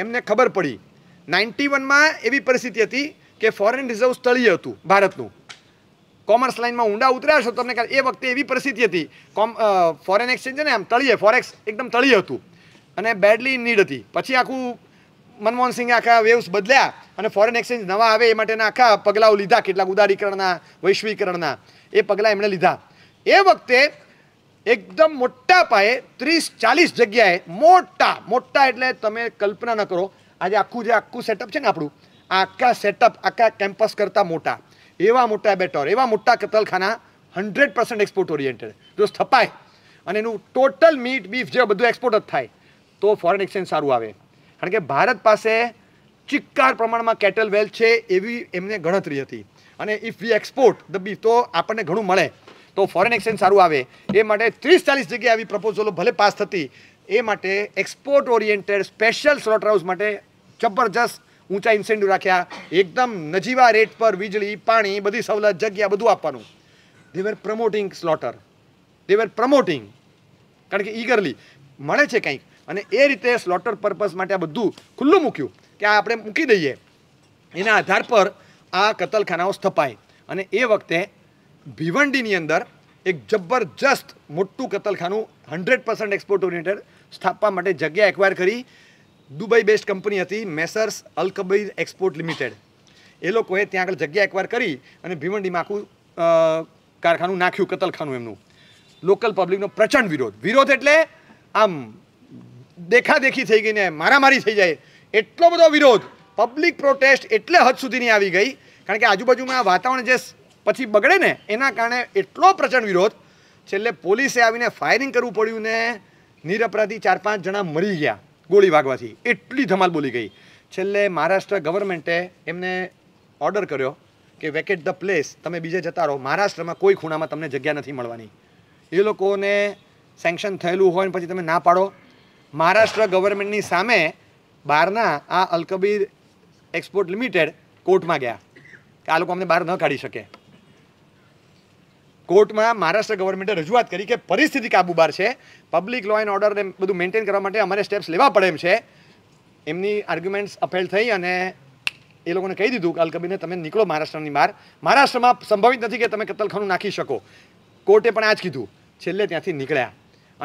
એમને ખબર પડી નાઇન્ટી વનમાં એવી પરિસ્થિતિ હતી કે ફોરેન રિઝર્વ સ્થળીય હતું ભારતનું કોમર્સ લાઇનમાં ઊંડા ઉતર્યા છો તમને એ વખતે એવી પરિસ્થિતિ હતી કોમ ફોરેન એક્સચેન્જ ને આમ તળીએ ફોરેક્સ એકદમ તળીએ હતું અને બેડલી નીડ હતી પછી આખું મનમોહન સિંહે આખા વેવ્સ બદલ્યા અને ફોરેન એક્સચેન્જ નવા આવે એ માટેના આખા પગલાઓ લીધા કેટલાક ઉદારીકરણના વૈશ્વિકરણના એ પગલાં એમણે લીધા એ વખતે એકદમ મોટા પાયે ત્રીસ ચાલીસ જગ્યાએ મોટા મોટા એટલે તમે કલ્પના ન કરો આજે આખું જે આખું સેટઅપ છે ને આપણું આખા સેટઅપ આખા કેમ્પસ કરતાં મોટા એવા મોટા બેટર એવા મોટા કતલખાના હંડ્રેડ પર્સન્ટ એક્સપોર્ટ ઓરિએન્ટેડ જો સ્થપાય અને એનું ટોટલ મીટ બીફ જે બધું એક્સપોર્ટ જ થાય તો ફોરેન એક્સચેન્જ સારું આવે કારણ કે ભારત પાસે ચિક્કાર પ્રમાણમાં કેટલ વેલ છે એવી એમને ગણતરી હતી અને if we export the beef તો આપણને ઘણું મળે તો ફોરેન એક્સચેન્જ સારું આવે એ માટે ત્રીસ ચાલીસ જગ્યાએ આવી પ્રપોઝલો ભલે પાસ થતી એ માટે export oriented special slaughter house માટે જબરજસ્ત ઊંચા ઇન્સેન્ટિવ રાખ્યા એકદમ નજીવા રેટ પર વીજળી પાણી બધી સવલત જગ્યા બધું આપવાનું they were promoting slaughter they were promoting કારણ કે ઈગરલી મળે છે કંઈક અને એ રીતે સ્લોટર પર્પઝ માટે આ બધું ખુલ્લું મૂક્યું કે આ આપણે મૂકી દઈએ એના આધાર પર આ કતલખાનાઓ સ્થપાય અને એ વખતે ભીવંડીની અંદર એક જબરજસ્ત મોટું કતલખાનું હંડ્રેડ પર્સન્ટ એક્સપોર્ટ ઓરિએન્ટેડ સ્થાપવા માટે જગ્યા એક્વાયર કરી દુબઈ બેસ્ટ કંપની હતી મેસર્સ અલકબીર એક્સપોર્ટ લિમિટેડ એ લોકોએ ત્યાં આગળ જગ્યા એકવાર કરી અને ભીવંડીમાં આખું કારખાનું નાખ્યું કતલખાનું એમનું લોકલ પબ્લિકનો પ્રચંડ વિરોધ વિરોધ એટલે આમ દેખાદેખી થઈ ગઈને મારામારી થઈ જાય એટલો બધો વિરોધ પબ્લિક પ્રોટેસ્ટ એટલે હદ સુધીની આવી ગઈ કારણ કે આજુબાજુમાં વાતાવરણ જે પછી બગડે ને એના કારણે એટલો પ્રચંડ વિરોધ છેલ્લે પોલીસે આવીને ફાયરિંગ કરવું પડ્યું ને નિરપરાધી ચાર પાંચ જણા મરી ગયા ગોળી વાગવાથી એટલી ધમાલ બોલી ગઈ છેલ્લે મહારાષ્ટ્ર ગવર્મેન્ટે એમને ઓર્ડર કર્યો કે વેકેટ ધ પ્લેસ તમે બીજે જતા રહો મહારાષ્ટ્રમાં કોઈ ખૂણામાં તમને જગ્યા નથી મળવાની એ લોકોને સેન્કશન થયેલું હોય ને પછી તમે ના પાડો મહારાષ્ટ્ર ગવર્મેન્ટની સામે બહારના આ અલકબીર એક્સપોર્ટ લિમિટેડ કોર્ટમાં ગયા કે આ લોકો અમને બહાર ન કાઢી શકે કોર્ટમાં મહારાષ્ટ્ર ગવર્મેન્ટે રજૂઆત કરી કે પરિસ્થિતિ કાબુ બહાર છે પબ્લિક લો એન્ડ ઓર્ડરને બધું મેન્ટેન કરવા માટે અમારે સ્ટેપ્સ લેવા પડે એમ છે એમની આર્ગ્યુમેન્ટ્સ અપેલ થઈ અને એ લોકોને કહી દીધું કે અલકબીને તમે નીકળો મહારાષ્ટ્રની બહાર મહારાષ્ટ્રમાં સંભવિત નથી કે તમે કતલખાનું નાખી શકો કોર્ટે પણ આ જ કીધું છેલ્લે ત્યાંથી નીકળ્યા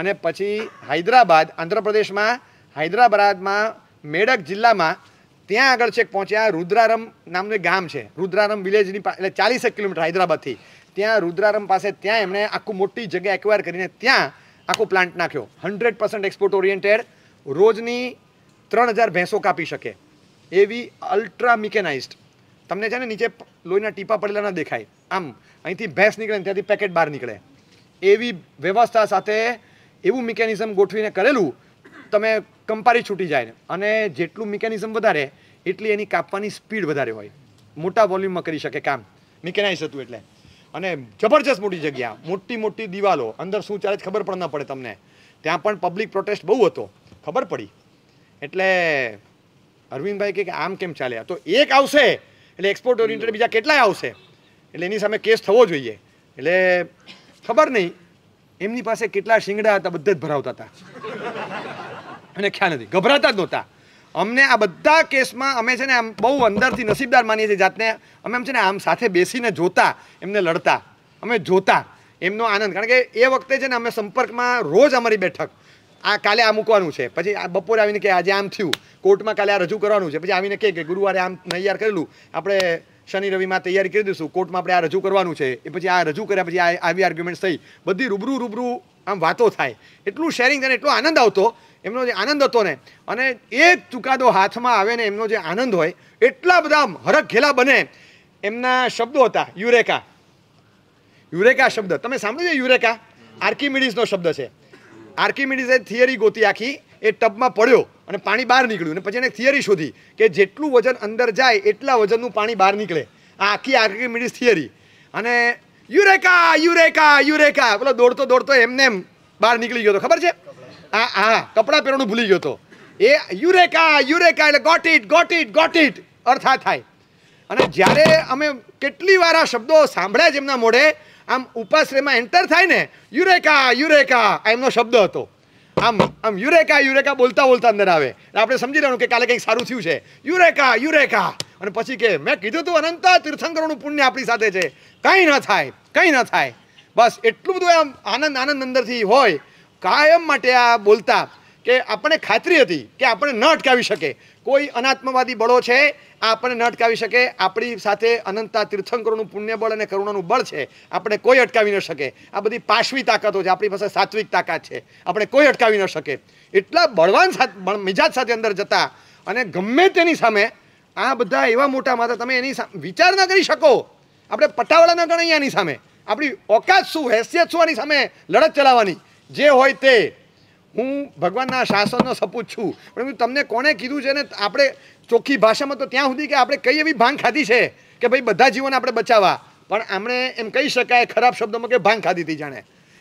અને પછી હૈદરાબાદ આંધ્રપ્રદેશમાં હૈદરાબાદમાં મેડક જિલ્લામાં ત્યાં આગળ છેક પહોંચ્યા રુદ્રારમ નામનું ગામ છે રુદ્રારમ વિલેજની એટલે ચાલીસેક કિલોમીટર હૈદરાબાદથી ત્યાં રુદ્રારમ પાસે ત્યાં એમણે આખું મોટી જગ્યા એક્વાયર કરીને ત્યાં આખો પ્લાન્ટ નાખ્યો હંડ્રેડ પર્સન્ટ એક્સપોર્ટ ઓરિએન્ટેડ રોજની ત્રણ હજાર ભેંસો કાપી શકે એવી અલ્ટ્રા મિકેનાઇઝડ તમને છે ને નીચે લોહીના ટીપા પડેલા ના દેખાય આમ અહીંથી ભેંસ નીકળે ને ત્યાંથી પેકેટ બહાર નીકળે એવી વ્યવસ્થા સાથે એવું મિકેનિઝમ ગોઠવીને કરેલું તમે કંપારી છૂટી જાય અને જેટલું મિકેનિઝમ વધારે એટલી એની કાપવાની સ્પીડ વધારે હોય મોટા વોલ્યુમમાં કરી શકે કામ મિકેનાઇઝ હતું એટલે અને જબરજસ્ત મોટી જગ્યા મોટી મોટી દિવાલો અંદર શું ચાલે ખબર પણ ન પડે તમને ત્યાં પણ પબ્લિક પ્રોટેસ્ટ બહુ હતો ખબર પડી એટલે અરવિંદભાઈ કે આમ કેમ ચાલે તો એક આવશે એટલે એક્સપોર્ટ ઓરિએન્ટેડ બીજા કેટલાય આવશે એટલે એની સામે કેસ થવો જોઈએ એટલે ખબર નહીં એમની પાસે કેટલા શિંગડા હતા બધે જ ભરાવતા હતા અને ખ્યાલ નથી ગભરાતા જ નહોતા અમને આ બધા કેસમાં અમે છે ને આમ બહુ અંદરથી નસીબદાર માનીએ છીએ જાતને અમે એમ છે ને આમ સાથે બેસીને જોતા એમને લડતા અમે જોતા એમનો આનંદ કારણ કે એ વખતે છે ને અમે સંપર્કમાં રોજ અમારી બેઠક આ કાલે આ મૂકવાનું છે પછી આ બપોરે આવીને કે આજે આમ થયું કોર્ટમાં કાલે આ રજૂ કરવાનું છે પછી આવીને કહે કે ગુરુવારે આમ તૈયાર કરેલું આપણે શનિ રવિમાં તૈયારી કરી દઈશું કોર્ટમાં આપણે આ રજૂ કરવાનું છે એ પછી આ રજૂ કર્યા પછી આ આવી આર્ગ્યુમેન્ટ થઈ બધી રૂબરૂ રૂબરૂ આમ વાતો થાય એટલું શેરિંગ અને એટલો આનંદ આવતો એમનો જે આનંદ હતો ને અને એ ચુકાદો હાથમાં આવે ને એમનો જે આનંદ હોય એટલા બધા હરખઘેલા બને એમના શબ્દો હતા યુરેકા યુરેકા શબ્દ તમે સાંભળ્યું છે યુરેકા આર્કિમિડીઝનો શબ્દ છે આર્કિમિડીઝે થિયરી ગોતી આખી એ ટબમાં પડ્યો અને પાણી બહાર નીકળ્યું અને પછી એને થિયરી શોધી કે જેટલું વજન અંદર જાય એટલા વજનનું પાણી બહાર નીકળે આ આખી આર્કિમિડીઝ થિયરી અને યુરેકા યુરેકા યુરેકા પેલો દોડતો દોડતો એમને એમ બહાર નીકળી ગયો તો ખબર છે આ આ કપડાં પહેરવાનું ભૂલી ગયો હતો એ યુરેકા યુરેકા એટલે got it got it got it અર્થા થાય અને જ્યારે અમે કેટલી વાર આ શબ્દો સાંભળ્યા જેમના મોઢે આમ ઉપાશ્રયમાં એન્ટર થાય ને યુરેકા યુરેકા આ એમનો શબ્દ હતો આમ આમ યુરેકા યુરેકા બોલતા બોલતા અંદર આવે આપણે સમજી લેવાનું કે કાલે કંઈક સારું થયું છે યુરેકા યુરેકા અને પછી કે મેં કીધું તું અનંત તીર્થંકરોનું પુણ્ય આપણી સાથે છે કંઈ ન થાય કંઈ ન થાય બસ એટલું બધું આમ આનંદ આનંદ અંદરથી હોય કાયમ માટે આ બોલતા કે આપણને ખાતરી હતી કે આપણે ન અટકાવી શકે કોઈ અનાત્મવાદી બળો છે આ આપણને ન અટકાવી શકે આપણી સાથે અનંતા તીર્થંકરોનું પુણ્યબળ અને કરુણાનું બળ છે આપણે કોઈ અટકાવી ન શકે આ બધી પાશવી તાકાતો છે આપણી પાસે સાત્વિક તાકાત છે આપણે કોઈ અટકાવી ન શકે એટલા બળવાન મિજાજ સાથે અંદર જતા અને ગમે તેની સામે આ બધા એવા મોટા માતા તમે એની વિચાર ન કરી શકો આપણે પટાવાળા ન ગણાય એની સામે આપણી ઓકાત શું હેસિયત શું આની સામે લડત ચલાવવાની જે હોય તે હું ભગવાનના શાસનનો સપૂત છું પણ તમને કોણે કીધું છે ને આપણે ચોખ્ખી ભાષામાં તો ત્યાં સુધી કે આપણે કઈ એવી ભાંગ ખાધી છે કે ભાઈ બધા જીવન આપણે બચાવવા પણ આપણે એમ કહી શકાય ખરાબ શબ્દોમાં કે ભાંગ ખાધી હતી જાણે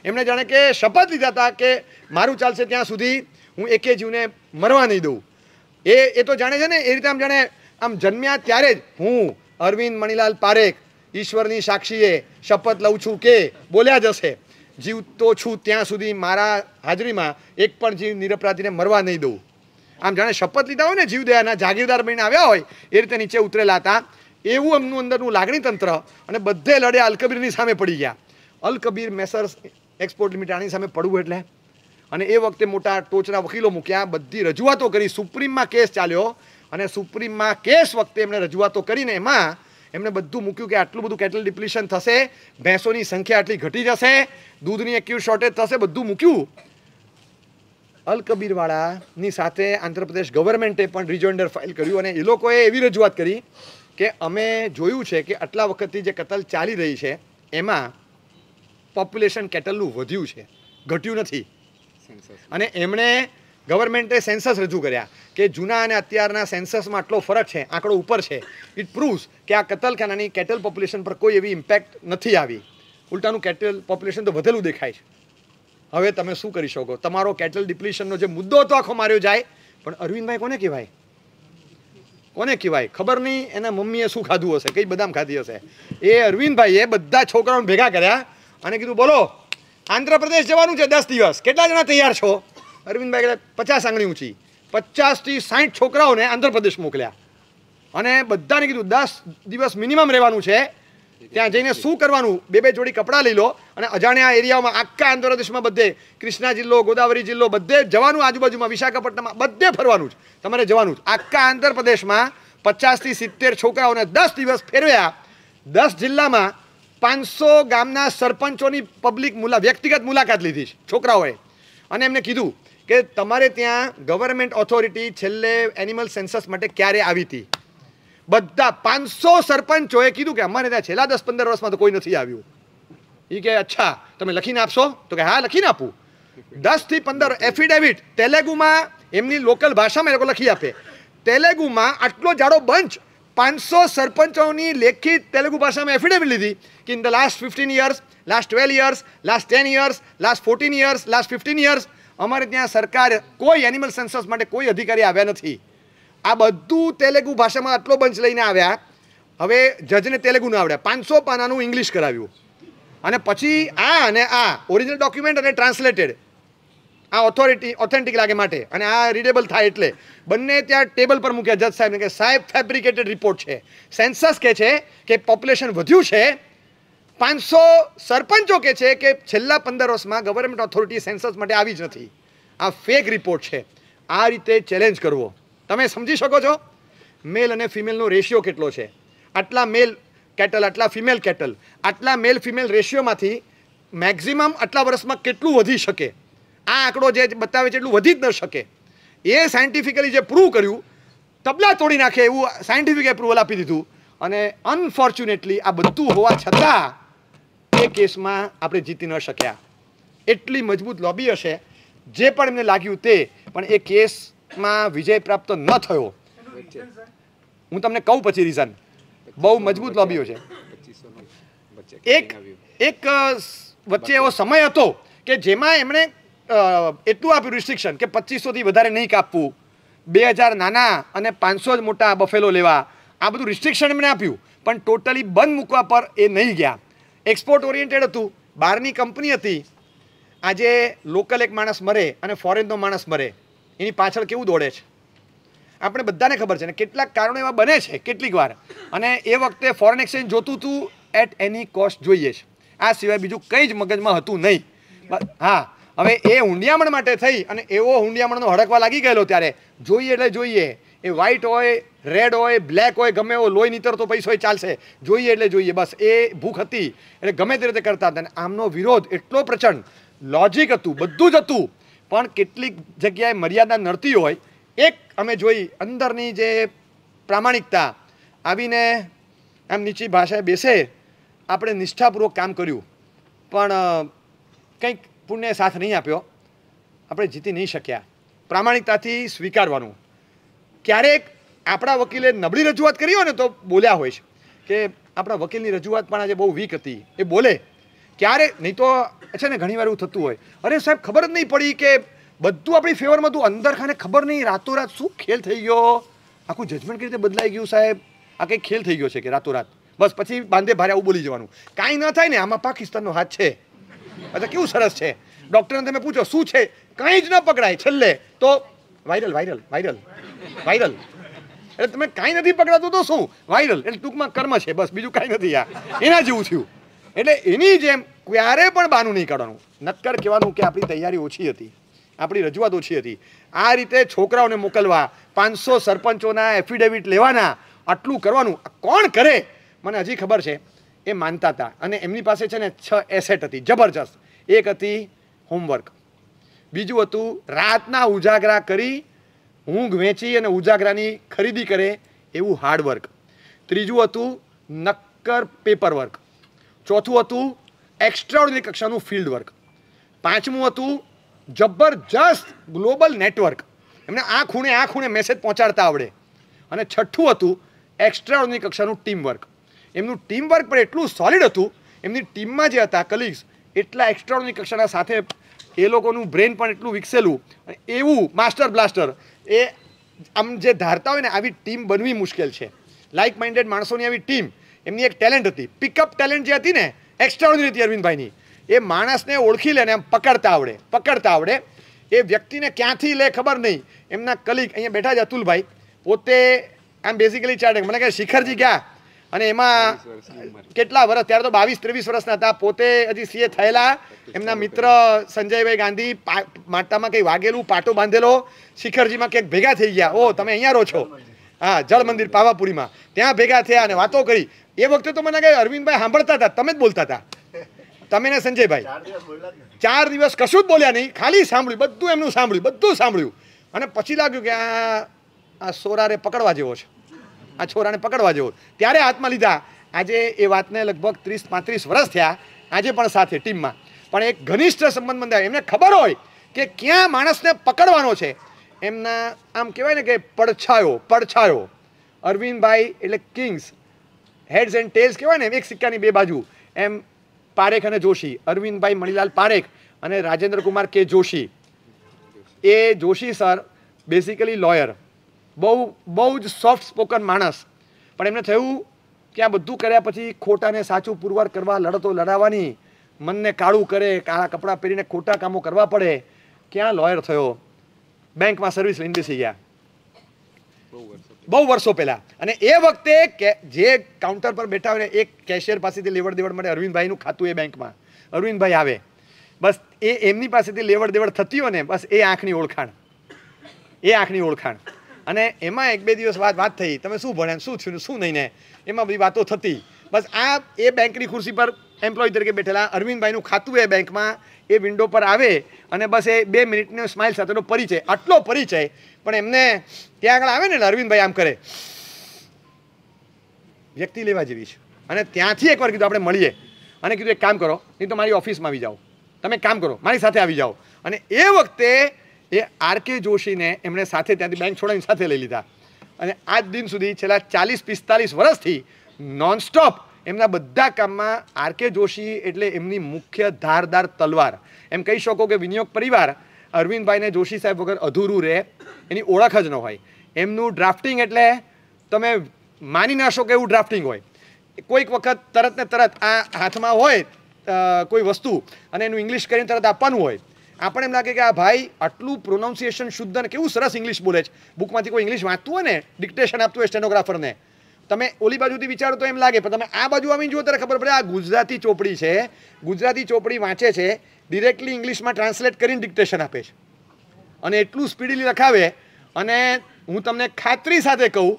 એમણે જાણે કે શપથ લીધા હતા કે મારું ચાલશે ત્યાં સુધી હું એકે જીવને મરવા નહીં દઉં એ એ તો જાણે છે ને એ રીતે આમ જાણે આમ જન્મ્યા ત્યારે જ હું અરવિંદ મણિલાલ પારેખ ઈશ્વરની સાક્ષીએ શપથ લઉં છું કે બોલ્યા જ હશે જીવતો છું ત્યાં સુધી મારા હાજરીમાં એક પણ જીવ નિરપરાધીને મરવા નહીં દઉં આમ જાણે શપથ લીધા હોય ને જીવદયાના જાગીરદાર બનીને આવ્યા હોય એ રીતે નીચે ઉતરેલા હતા એવું એમનું અંદરનું લાગણી તંત્ર અને બધે લડ્યા અલકબીરની સામે પડી ગયા અલકબીર મેસર્સ એક્સપોર્ટ લિમિટેડ આની સામે પડવું એટલે અને એ વખતે મોટા ટોચના વકીલો મૂક્યા બધી રજૂઆતો કરી સુપ્રીમમાં કેસ ચાલ્યો અને સુપ્રીમમાં કેસ વખતે એમણે રજૂઆતો કરીને એમાં એમણે બધું મૂક્યું કે આટલું બધું કેટલ ડિપ્લિશન થશે ભેંસોની સંખ્યા આટલી ઘટી જશે દૂધની એક્યુ શોર્ટેજ થશે બધું મૂક્યું અલ કબીરવાળાની સાથે આંધ્રપ્રદેશ ગવર્મેન્ટે પણ રિજોઇન્ડર ફાઇલ કર્યું અને એ લોકોએ એવી રજૂઆત કરી કે અમે જોયું છે કે આટલા વખતથી જે કતલ ચાલી રહી છે એમાં પોપ્યુલેશન કેટલનું વધ્યું છે ઘટ્યું નથી અને એમણે ગવર્મેન્ટે સેન્સસ રજૂ કર્યા કે જૂના અને અત્યારના સેન્સસમાં આટલો ફરક છે આંકડો ઉપર છે ઇટ પ્રૂવ્સ કે આ કતલખાનાની કેટલ પોપ્યુલેશન પર કોઈ એવી ઇમ્પેક્ટ નથી આવી ઉલટાનું કેટલ પોપ્યુલેશન તો વધેલું દેખાય છે હવે તમે શું કરી શકો તમારો કેટલ ડિપ્લિશનનો જે મુદ્દો હતો આખો માર્યો જાય પણ અરવિંદભાઈ કોને કહેવાય કોને કહેવાય ખબર નહીં એના મમ્મીએ શું ખાધું હશે કઈ બદામ ખાધી હશે એ અરવિંદભાઈએ બધા છોકરાઓને ભેગા કર્યા અને કીધું બોલો આંધ્રપ્રદેશ જવાનું છે દસ દિવસ કેટલા જણા તૈયાર છો અરવિંદભાઈ કહેતા પચાસ આંગળી ઊંચી પચાસથી સાઠ છોકરાઓને આંધ્રપ્રદેશ મોકલ્યા અને બધાને કીધું દસ દિવસ મિનિમમ રહેવાનું છે ત્યાં જઈને શું કરવાનું બે બે જોડી કપડાં લઈ લો અને અજાણ્યા એરિયામાં આખા આંધ્રપ્રદેશમાં બધે કૃષ્ણા જિલ્લો ગોદાવરી જિલ્લો બધે જવાનું આજુબાજુમાં વિશાખાપટ્ટનમમાં બધે ફરવાનું જ તમારે જવાનું જ આખા આંધ્રપ્રદેશમાં પચાસથી સિત્તેર છોકરાઓને દસ દિવસ ફેરવ્યા દસ જિલ્લામાં પાંચસો ગામના સરપંચોની પબ્લિક મુલા વ્યક્તિગત મુલાકાત લીધી છે છોકરાઓએ અને એમને કીધું કે તમારે ત્યાં ગવર્મેન્ટ ઓથોરિટી છેલ્લે એનિમલ સેન્સસ માટે ક્યારે આવી હતી બધા પાંચસો સરપંચોએ કીધું કે અમારે ત્યાં છેલ્લા દસ પંદર વર્ષમાં તો કોઈ નથી આવ્યું એ કે અચ્છા તમે લખીને આપશો તો કે હા લખીને આપું દસથી પંદર એફિડેવિટ તેલેગુમાં એમની લોકલ ભાષામાં એ લોકો લખી આપે તેલેગુમાં આટલો જાડો બંચ પાંચસો સરપંચોની લેખિત તેલુગુ ભાષામાં એફિડેવિટ લીધી કે in the last fifteen years last twelve years last ten years last fourteen years last fifteen years અમારે ત્યાં સરકાર કોઈ એનિમલ સેન્સસ માટે કોઈ અધિકારી આવ્યા નથી આ બધું તેલુગુ ભાષામાં આટલો બંચ લઈને આવ્યા હવે જજને તેલુગુ ન આવડ્યા પાંચસો પાનાનું ઇંગ્લિશ કરાવ્યું અને પછી આ અને આ ઓરિજિનલ ડોક્યુમેન્ટ અને ટ્રાન્સલેટેડ આ ઓથોરિટી ઓથેન્ટિક લાગે માટે અને આ રીડેબલ થાય એટલે બંને ત્યાં ટેબલ પર મૂક્યા જજ સાહેબને કે સાહેબ ફેબ્રિકેટેડ રિપોર્ટ છે સેન્સસ કહે છે કે પોપ્યુલેશન વધ્યું છે પાંચસો સરપંચો કે છે કે છેલ્લા પંદર વર્ષમાં ગવર્મેન્ટ ઓથોરિટી સેન્સસ માટે આવી જ નથી આ ફેક રિપોર્ટ છે આ રીતે ચેલેન્જ કરવો તમે સમજી શકો છો મેલ અને ફિમેલનો રેશિયો કેટલો છે આટલા મેલ કેટલ આટલા ફિમેલ કેટલ આટલા મેલ ફિમેલ રેશિયોમાંથી મેક્ઝિમમ આટલા વર્ષમાં કેટલું વધી શકે આ આંકડો જે બતાવે છે એટલું વધી જ ન શકે એ સાયન્ટિફિકલી જે પ્રૂવ કર્યું તબલા તોડી નાખે એવું સાયન્ટિફિક એપ્રુવલ આપી દીધું અને અનફોર્ચ્યુનેટલી આ બધું હોવા છતાં એ કેસમાં આપણે જીતી ન શક્યા એટલી મજબૂત લોબી હશે જે પણ એમને લાગ્યું તે પણ એ કેસમાં વિજય પ્રાપ્ત ન થયો હું તમને કહું પછી રીઝન બહુ મજબૂત લોબીઓ છે એક એક વચ્ચે એવો સમય હતો કે જેમાં એમણે એટલું આપ્યું રિસ્ટ્રિક્શન કે પચીસોથી વધારે નહીં કાપવું બે હજાર નાના અને પાંચસો જ મોટા બફેલો લેવા આ બધું રિસ્ટ્રિક્શન એમણે આપ્યું પણ ટોટલી બંધ મૂકવા પર એ નહીં ગયા એક્સપોર્ટ ઓરિએન્ટેડ હતું બહારની કંપની હતી આજે લોકલ એક માણસ મરે અને ફોરેનનો માણસ મરે એની પાછળ કેવું દોડે છે આપણે બધાને ખબર છે ને કેટલાક કારણો એવા બને છે કેટલીક વાર અને એ વખતે ફોરેન એક્સચેન્જ જોતું હતું એટ એની કોસ્ટ જોઈએ છે આ સિવાય બીજું કંઈ જ મગજમાં હતું નહીં હા હવે એ હુંડિયામણ માટે થઈ અને એવો હુંડિયામણનો હડકવા લાગી ગયેલો ત્યારે જોઈએ એટલે જોઈએ એ વ્હાઇટ હોય રેડ હોય બ્લેક હોય ગમે એવો લોહી નીતરતો પૈસો ચાલશે જોઈએ એટલે જોઈએ બસ એ ભૂખ હતી એટલે ગમે તે રીતે કરતા હતા અને આમનો વિરોધ એટલો પ્રચંડ લોજિક હતું બધું જ હતું પણ કેટલીક જગ્યાએ મર્યાદા નડતી હોય એક અમે જોઈ અંદરની જે પ્રામાણિકતા આવીને આમ નીચી ભાષાએ બેસે આપણે નિષ્ઠાપૂર્વક કામ કર્યું પણ કંઈક પુણ્ય સાથ નહીં આપ્યો આપણે જીતી નહીં શક્યા પ્રામાણિકતાથી સ્વીકારવાનું ક્યારેક આપણા વકીલે નબળી રજૂઆત કરી હોય ને તો બોલ્યા હોય છે કે આપણા વકીલની રજૂઆત પણ આજે બહુ વીક હતી એ બોલે ક્યારે નહીં તો છે ને ઘણીવાર એવું થતું હોય અરે સાહેબ ખબર જ નહીં પડી કે બધું આપણી ફેવરમાં હતું અંદર ખાને ખબર નહીં રાતોરાત શું ખેલ થઈ ગયો આખું જજમેન્ટ કેવી રીતે બદલાઈ ગયું સાહેબ આ કંઈ ખેલ થઈ ગયો છે કે રાતોરાત બસ પછી બાંધે ભારે આવું બોલી જવાનું કાંઈ ન થાય ને આમાં પાકિસ્તાનનો હાથ છે અચ્છા કેવું સરસ છે ડૉક્ટરને તમે પૂછો શું છે કંઈ જ ન પકડાય છેલ્લે તો વાયરલ વાયરલ વાયરલ વાયરલ એટલે તમે કાંઈ નથી પકડાતું તો શું વાયરલ એટલે ટૂંકમાં કર્મ છે બસ બીજું કાંઈ નથી આ એના જેવું થયું એટલે એની જેમ ક્યારે પણ બાનું નહીં કાઢવાનું નક્કર કહેવાનું કે આપણી તૈયારી ઓછી હતી આપણી રજૂઆત ઓછી હતી આ રીતે છોકરાઓને મોકલવા પાંચસો સરપંચોના એફિડેવિટ લેવાના આટલું કરવાનું કોણ કરે મને હજી ખબર છે એ માનતા હતા અને એમની પાસે છે ને છ એસેટ હતી જબરજસ્ત એક હતી હોમવર્ક બીજું હતું રાતના ઉજાગરા કરી ઊંઘ વેચી અને ઉજાગરાની ખરીદી કરે એવું હાર્ડવર્ક ત્રીજું હતું નક્કર પેપર વર્ક ચોથું હતું એક્સ્ટ્રાઓર્ડિનરી કક્ષાનું ફિલ્ડ વર્ક પાંચમું હતું જબરજસ્ત ગ્લોબલ નેટવર્ક એમને આ ખૂણે આ ખૂણે મેસેજ પહોંચાડતા આવડે અને છઠ્ઠું હતું એક્સ્ટ્રાઓર્ડિનરી કક્ષાનું ટીમ વર્ક એમનું ટીમ વર્ક પણ એટલું સોલિડ હતું એમની ટીમમાં જે હતા કલીગ્સ એટલા એક્સ્ટ્રાઓર્ડિનરી કક્ષાના સાથે એ લોકોનું બ્રેન પણ એટલું વિકસેલું એવું માસ્ટર બ્લાસ્ટર એ આમ જે ધારતા હોય ને આવી ટીમ બનવી મુશ્કેલ છે લાઇક માઇન્ડેડ માણસોની આવી ટીમ એમની એક ટેલેન્ટ હતી પિકઅપ ટેલેન્ટ જે હતી ને એક્સ્ટ્રાઓર્ડિનરી હતી અરવિંદભાઈની એ માણસને ઓળખી લે ને એમ પકડતા આવડે પકડતા આવડે એ વ્યક્તિને ક્યાંથી લે ખબર નહીં એમના કલીગ અહીંયા બેઠા જ અતુલભાઈ પોતે આમ બેઝિકલી ચાર્ટ મને કહે શિખરજી ગયા અને એમાં કેટલા વર્ષ ત્યારે તો બાવીસ ત્રેવીસ વર્ષના હતા પોતે હજી સીએ થયેલા એમના મિત્ર સંજયભાઈ ગાંધી માટતામાં કંઈ વાગેલું પાટો બાંધેલો શિખરજીમાં કંઈક ભેગા થઈ ગયા ઓ તમે અહીંયા રહો છો હા જળ મંદિર પાવાપુરીમાં ત્યાં ભેગા થયા અને વાતો કરી એ વખતે તો મને કંઈ અરવિંદભાઈ સાંભળતા હતા તમે જ બોલતા હતા તમે ને સંજયભાઈ ચાર દિવસ કશું જ બોલ્યા નહીં ખાલી સાંભળ્યું બધું એમનું સાંભળ્યું બધું સાંભળ્યું અને પછી લાગ્યું કે આ આ સોરારે પકડવા જેવો છે આ છોરાને પકડવા જેવો ત્યારે હાથમાં લીધા આજે એ વાતને લગભગ ત્રીસ પાંત્રીસ વર્ષ થયા આજે પણ સાથે ટીમમાં પણ એક ઘનિષ્ઠ સંબંધ બંધાય એમને ખબર હોય કે ક્યાં માણસને પકડવાનો છે એમના આમ કહેવાય ને કે પડછાયો પડછાયો અરવિંદભાઈ એટલે કિંગ્સ હેડ્સ એન્ડ ટેલ્સ કહેવાય ને એક સિક્કાની બે બાજુ એમ પારેખ અને જોશી અરવિંદભાઈ મણિલાલ પારેખ અને રાજેન્દ્ર કુમાર કે જોશી એ જોશી સર બેસિકલી લોયર બહુ બહુ જ સોફ્ટ સ્પોકન માણસ પણ એમને થયું કે આ બધું કર્યા પછી ખોટાને સાચું પુરવાર કરવા લડતો લડાવવાની મનને કાળું કરે કાળા કપડાં પહેરીને ખોટા કામો કરવા પડે ક્યાં લોયર થયો બેંકમાં સર્વિસ લઈને બેસી ગયા બહુ વર્ષો પહેલાં અને એ વખતે જે કાઉન્ટર પર બેઠા હોય એક કેશિયર પાસેથી લેવડ દેવડ મળે અરવિંદભાઈનું ખાતું એ બેંકમાં અરવિંદભાઈ આવે બસ એ એમની પાસેથી લેવડ દેવડ થતી હોય ને બસ એ આંખની ઓળખાણ એ આંખની ઓળખાણ અને એમાં એક બે દિવસ વાત વાત થઈ તમે શું ભણ્યા શું થયું શું નહીં ને એમાં બધી વાતો થતી બસ આ એ બેંકની ખુરશી પર એમ્પ્લોય તરીકે બેઠેલા અરવિંદભાઈનું ખાતું એ બેંકમાં એ વિન્ડો પર આવે અને બસ એ બે મિનિટનો સ્માઇલ સાથેનો પરિચય આટલો પરિચય પણ એમને ત્યાં આગળ આવે ને અરવિંદભાઈ આમ કરે વ્યક્તિ લેવા જેવી છે અને ત્યાંથી એકવાર કીધું આપણે મળીએ અને કીધું એક કામ કરો નહીં તો મારી ઓફિસમાં આવી જાઓ તમે કામ કરો મારી સાથે આવી જાઓ અને એ વખતે એ આર કે જોશીને એમણે સાથે ત્યાંથી બેંક છોડાવીને સાથે લઈ લીધા અને આજ દિન સુધી છેલ્લા ચાલીસ પિસ્તાલીસ વર્ષથી નોનસ્ટોપ એમના બધા કામમાં આર કે જોશી એટલે એમની મુખ્ય ધારદાર તલવાર એમ કહી શકો કે વિનિયોગ પરિવાર અરવિંદભાઈને જોશી સાહેબ વગર અધૂરું રહે એની ઓળખ જ ન હોય એમનું ડ્રાફ્ટિંગ એટલે તમે માની ના શકો કે એવું ડ્રાફ્ટિંગ હોય કોઈક વખત તરત ને તરત આ હાથમાં હોય કોઈ વસ્તુ અને એનું ઇંગ્લિશ કરીને તરત આપવાનું હોય આપણે એમ લાગે કે આ ભાઈ આટલું પ્રોનાઉન્સિએશન શુદ્ધ અને કેવું સરસ ઇંગ્લિશ બોલે છે બુકમાંથી કોઈ ઇંગ્લિશ વાંચતું હોય ને ડિક્ટેશન આપતું હોય સ્ટેનોગ્રાફરને તમે ઓલી બાજુથી વિચારો તો એમ લાગે પણ તમે આ બાજુ આવીને જુઓ ત્યારે ખબર પડે આ ગુજરાતી ચોપડી છે ગુજરાતી ચોપડી વાંચે છે ડિરેક્ટલી ઇંગ્લિશમાં ટ્રાન્સલેટ કરીને ડિક્ટેશન આપે છે અને એટલું સ્પીડલી લખાવે અને હું તમને ખાતરી સાથે કહું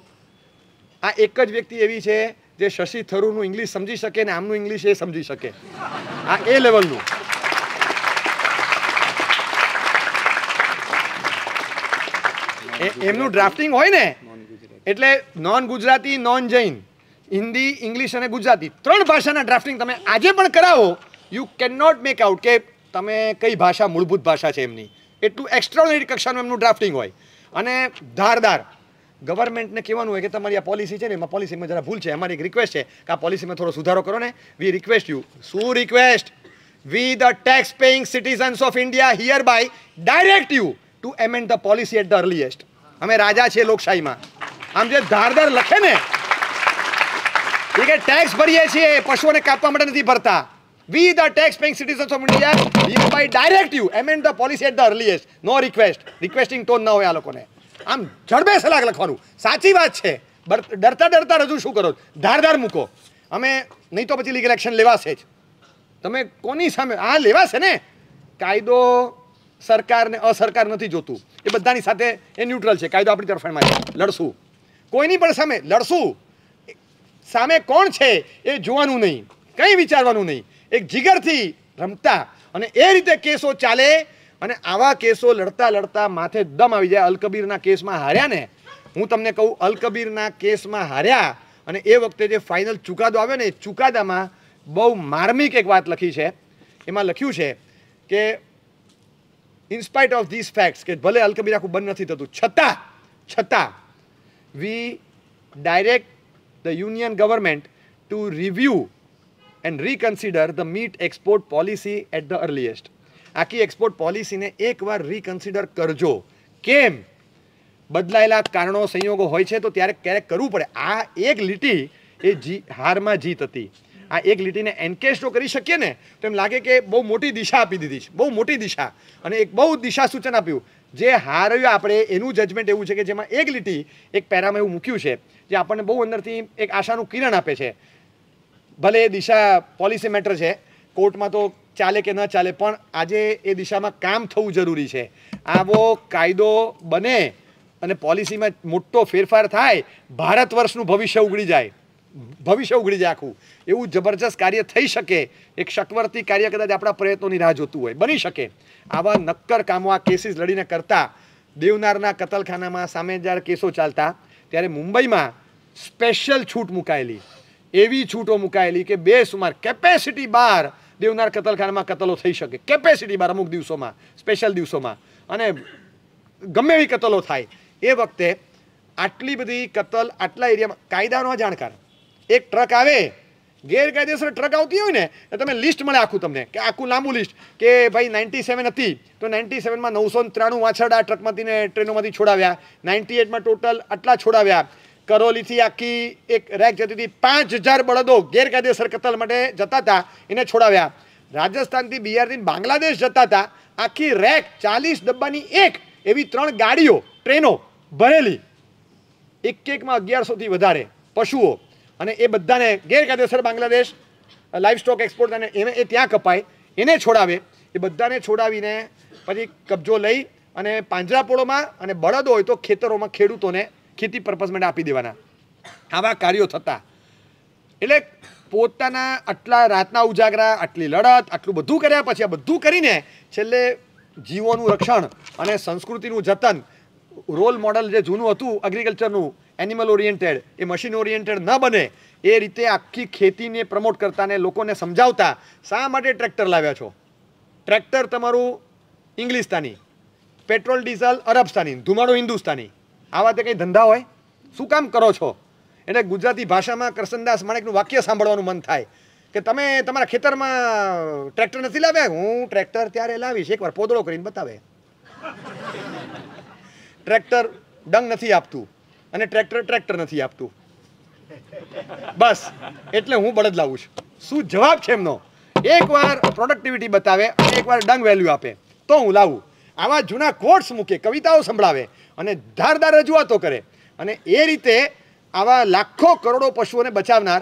આ એક જ વ્યક્તિ એવી છે જે શશી થરૂરનું ઇંગ્લિશ સમજી શકે ને આમનું ઇંગ્લિશ એ સમજી શકે આ એ લેવલનું એમનું ડ્રાફ્ટિંગ હોય ને એટલે non Gujarati non Jain Hindi English અને ગુજરાતી ત્રણ ભાષાના ડ્રાફ્ટિંગ તમે આજે પણ કરાવો you can not make out કે તમે કઈ ભાષા મૂળભૂત ભાષા છે એમની એટલું એક્સ્ટ્રાઓર્ડિનરી કક્ષાનું એમનું ડ્રાફ્ટિંગ હોય અને ધારદાર ગવર્મેન્ટને કહેવાનું હોય કે તમારી આ પોલિસી છે ને એમાં પોલિસીમાં જરા ભૂલ છે અમારી એક રિક્વેસ્ટ છે કે આ પોલિસીમાં થોડો સુધારો કરો ને વી રિક્વેસ્ટ યુ શું request we the tax paying citizens of India here by direct you to amend the policy at the earliest અમે રાજા છીએ લોકશાહીમાં આમ જે ધારદાર લખે ને એ કે ટેક્સ ભરીએ છીએ પશુઓને કાપવા માટે નથી ભરતા we the tax paying citizens of India we by direct you amend the policy at the earliest no request requesting tone ન હોય આ લોકોને આમ જડબે સલાક લખવાનું સાચી વાત છે ડરતા ડરતા રજૂ શું કરો ધારદાર મૂકો અમે નહીં તો પછી લીગલ એક્શન લેવાશે જ તમે કોની સામે આ લેવાશે ને કાયદો સરકારને અસરકાર નથી જોતું એ બધાની સાથે એ ન્યુટ્રલ છે કાયદો આપણી તરફેણમાં છે લડશું કોઈની પણ સામે લડશું સામે કોણ છે એ જોવાનું નહીં કંઈ વિચારવાનું નહીં એક જીગરથી રમતા અને એ રીતે કેસો ચાલે અને આવા કેસો લડતા લડતા માથે દમ આવી જાય અલકબીરના કેસમાં હાર્યા ને હું તમને કહું અલકબીરના કેસમાં હાર્યા અને એ વખતે જે ફાઇનલ ચુકાદો આવ્યો ને એ ચુકાદામાં બહુ માર્મિક એક વાત લખી છે એમાં લખ્યું છે કે ઇન્સ્પાઇટ ઓફ ધીસ ફેક્ટ્સ કે ભલે અલકબીર આખું બંધ નથી થતું છતાં છતાં we direct the union government to review and reconsider the meat export policy at the earliest આખી એક્સપોર્ટ પોલિસીને એકવાર રીકન્સિડર કરજો કેમ બદલાયેલા કારણો સંયોગો હોય છે તો ત્યારે ક્યારેક કરવું પડે આ એક લીટી એ જી હારમાં જીત હતી આ એક લીટીને એન્કેશ જો કરી શકીએ ને તો એમ લાગે કે બહુ મોટી દિશા આપી દીધી છે બહુ મોટી દિશા અને એક બહુ દિશા સૂચન આપ્યું જે હાર્યું આપણે એનું જજમેન્ટ એવું છે કે જેમાં એક લીટી એક પેરામાં એવું મૂક્યું છે જે આપણને બહુ અંદરથી એક આશાનું કિરણ આપે છે ભલે એ દિશા પોલિસી મેટર છે કોર્ટમાં તો ચાલે કે ન ચાલે પણ આજે એ દિશામાં કામ થવું જરૂરી છે આવો કાયદો બને અને પોલિસીમાં મોટો ફેરફાર થાય ભારત વર્ષનું ભવિષ્ય ઉગડી જાય ભવિષ્ય ઉઘડી જાય આખું એવું જબરજસ્ત કાર્ય થઈ શકે એક શકવર્તી કાર્ય કદાચ આપણા પ્રયત્નોની રાહ જોતું હોય બની શકે આવા નક્કર કામો આ કેસીસ લડીને કરતા દેવનારના કતલખાનામાં સામે જ્યારે કેસો ચાલતા ત્યારે મુંબઈમાં સ્પેશિયલ છૂટ મુકાયેલી એવી છૂટો મુકાયેલી કે બે સુમાર કેપેસિટી બાર દેવનાર કતલખાનામાં કતલો થઈ શકે કેપેસિટી બાર અમુક દિવસોમાં સ્પેશિયલ દિવસોમાં અને ગમે એવી કતલો થાય એ વખતે આટલી બધી કતલ આટલા એરિયામાં કાયદાનો જાણકાર એક ટ્રક આવે ગેરકાયદેસર ટ્રક આવતી હોય ને તમે લિસ્ટ મળે આખું તમને કે આખું લાંબુ લિસ્ટ કે ભાઈ નાઇન્ટી સેવન હતી તો નાઇન્ટી સેવનમાં નવસો ત્રાણું વાછરડા આ ટ્રકમાંથી ને ટ્રેનોમાંથી છોડાવ્યા નાઇન્ટી એટમાં ટોટલ આટલા છોડાવ્યા કરોલીથી આખી એક રેક જતી હતી પાંચ હજાર બળદો ગેરકાયદેસર કતલ માટે જતા હતા એને છોડાવ્યા રાજસ્થાનથી બિહારથી બાંગ્લાદેશ જતા હતા આખી રેક ચાલીસ ડબ્બાની એક એવી ત્રણ ગાડીઓ ટ્રેનો ભરેલી એક એકમાં અગિયારસોથી વધારે પશુઓ અને એ બધાને ગેરકાયદેસર બાંગ્લાદેશ લાઈવ સ્ટોક એક્સપોર્ટ અને એને એ ત્યાં કપાય એને છોડાવે એ બધાને છોડાવીને પછી કબજો લઈ અને પાંજરાપોળોમાં અને બળદ હોય તો ખેતરોમાં ખેડૂતોને ખેતી પર્પઝ માટે આપી દેવાના આવા કાર્યો થતા એટલે પોતાના આટલા રાતના ઉજાગરા આટલી લડત આટલું બધું કર્યા પછી આ બધું કરીને છેલ્લે જીવોનું રક્ષણ અને સંસ્કૃતિનું જતન રોલ મોડલ જે જૂનું હતું એગ્રીકલ્ચરનું એનિમલ ઓરિએન્ટેડ એ મશીન ઓરિએન્ટેડ ન બને એ રીતે આખી ખેતીને પ્રમોટ કરતાને લોકોને સમજાવતા શા માટે ટ્રેક્ટર લાવ્યા છો ટ્રેક્ટર તમારું ઇંગ્લિશતાની પેટ્રોલ ડીઝલ અરબસ્તાની ધુમાડો હિન્દુસ્તાની આવા તે કંઈ ધંધા હોય શું કામ કરો છો એટલે ગુજરાતી ભાષામાં કરશનદાસ માણેકનું વાક્ય સાંભળવાનું મન થાય કે તમે તમારા ખેતરમાં ટ્રેક્ટર નથી લાવ્યા હું ટ્રેક્ટર ત્યારે લાવીશ એકવાર પોદળો કરીને બતાવે ટ્રેક્ટર ડંગ નથી આપતું અને ટ્રેક્ટર ટ્રેક્ટર નથી આપતું બસ એટલે હું બળદ લાવું છું શું જવાબ છે એમનો એકવાર પ્રોડક્ટિવિટી બતાવે અને એકવાર ડંગ વેલ્યુ આપે તો હું લાવું આવા જૂના કોટ્સ મૂકે કવિતાઓ સંભળાવે અને ધારદાર રજૂઆતો કરે અને એ રીતે આવા લાખો કરોડો પશુઓને બચાવનાર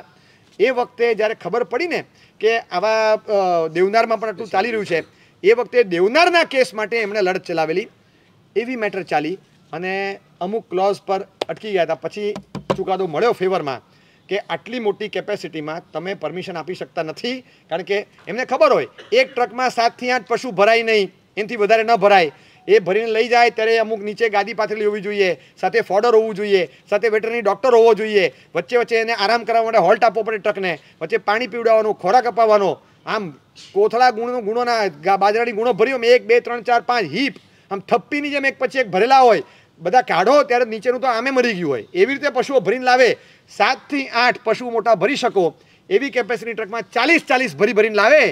એ વખતે જ્યારે ખબર પડી ને કે આવા દેવનારમાં પણ આટલું ચાલી રહ્યું છે એ વખતે દેવનારના કેસ માટે એમણે લડત ચલાવેલી એવી મેટર ચાલી અને અમુક ક્લોઝ પર અટકી ગયા હતા પછી ચુકાદો મળ્યો ફેવરમાં કે આટલી મોટી કેપેસિટીમાં તમે પરમિશન આપી શકતા નથી કારણ કે એમને ખબર હોય એક ટ્રકમાં સાતથી આઠ પશુ ભરાય નહીં એનાથી વધારે ન ભરાય એ ભરીને લઈ જાય ત્યારે અમુક નીચે ગાદી પાથરેલી હોવી જોઈએ સાથે ફોડર હોવું જોઈએ સાથે વેટરની ડૉક્ટર હોવો જોઈએ વચ્ચે વચ્ચે એને આરામ કરાવવા માટે હોલ્ટ આપવો પડે ટ્રકને વચ્ચે પાણી પીવડાવવાનું ખોરાક અપાવવાનો આમ કોથળા ગુણો ગુણોના બાજરાની ગુણો ભર્યો મેં એક બે ત્રણ ચાર પાંચ હિપ આમ થપ્પીની જેમ એક પછી એક ભરેલા હોય બધા કાઢો ત્યારે નીચેનું તો આમે મરી ગયું હોય એવી રીતે પશુઓ ભરીને લાવે સાતથી આઠ પશુ મોટા ભરી શકો એવી કેપેસિટી ટ્રકમાં ચાલીસ ચાલીસ ભરી ભરીને લાવે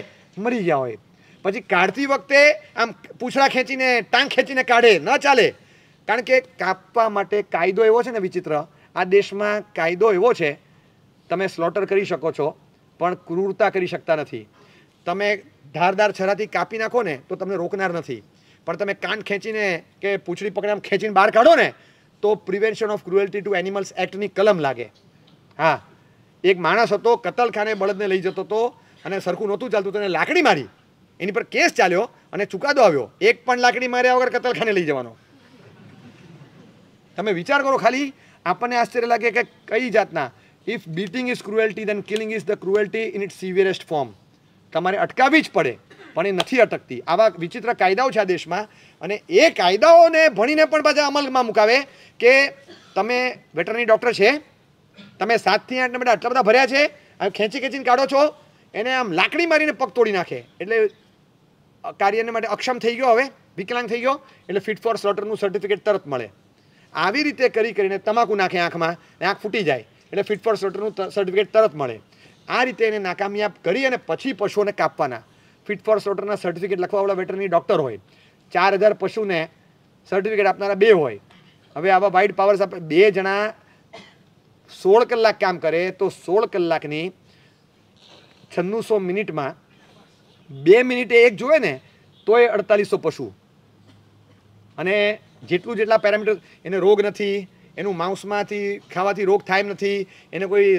મરી ગયા હોય પછી કાઢતી વખતે આમ પૂછડા ખેંચીને ટાંગ ખેંચીને કાઢે ન ચાલે કારણ કે કાપવા માટે કાયદો એવો છે ને વિચિત્ર આ દેશમાં કાયદો એવો છે તમે સ્લોટર કરી શકો છો પણ ક્રૂરતા કરી શકતા નથી તમે ધારદાર છરાથી કાપી નાખો ને તો તમને રોકનાર નથી પણ તમે કાન ખેંચીને કે પૂછડી પકડી આમ ખેંચીને બહાર કાઢો ને તો prevention of cruelty to animals એક્ટની કલમ લાગે હા એક માણસ હતો કતલખાને બળદને લઈ જતો હતો અને સરખું નહોતું ચાલતું તો એને લાકડી મારી એની પર કેસ ચાલ્યો અને ચુકાદો આવ્યો એક પણ લાકડી માર્યા વગર કતલખાને લઈ જવાનો તમે વિચાર કરો ખાલી આપણને આશ્ચર્ય લાગે કે કઈ જાતના if beating is cruelty then killing is the cruelty in it severest form તમારે અટકાવવી જ પડે પણ એ નથી અટકતી આવા વિચિત્ર કાયદાઓ છે આ દેશમાં અને એ કાયદાઓને ભણીને પણ પાછા અમલમાં મુકાવે કે તમે વેટરની ડૉક્ટર છે તમે સાતથી આઠને નંબર આટલા બધા ભર્યા છે આમ ખેંચી ખેંચીને કાઢો છો એને આમ લાકડી મારીને પગ તોડી નાખે એટલે કાર્યને માટે અક્ષમ થઈ ગયો હવે વિકલાંગ થઈ ગયો એટલે ફિટ ફોર સ્લોટરનું સર્ટિફિકેટ તરત મળે આવી રીતે કરી કરીને તમાકુ નાખે આંખમાં ને આંખ ફૂટી જાય એટલે ફિટ ફોર સ્લોટરનું સર્ટિફિકેટ તરત મળે આ રીતે એને નાકામયાબ કરી અને પછી પશુઓને કાપવાના ફિટ ફોર સ્લોટરના સર્ટિફિકેટ લખવાવાળા વેટરની ડૉક્ટર હોય ચાર હજાર પશુને સર્ટિફિકેટ આપનારા બે હોય હવે આવા વાઇટ પાવર્સ આપણે બે જણા સોળ કલાક કામ કરે તો સોળ કલાકની છન્નુંસો મિનિટમાં બે મિનિટે એક જોવે ને તો એ અડતાલીસો પશુ અને જેટલું જેટલા પેરામીટર એને રોગ નથી એનું માંસમાંથી ખાવાથી રોગ થાય નથી એને કોઈ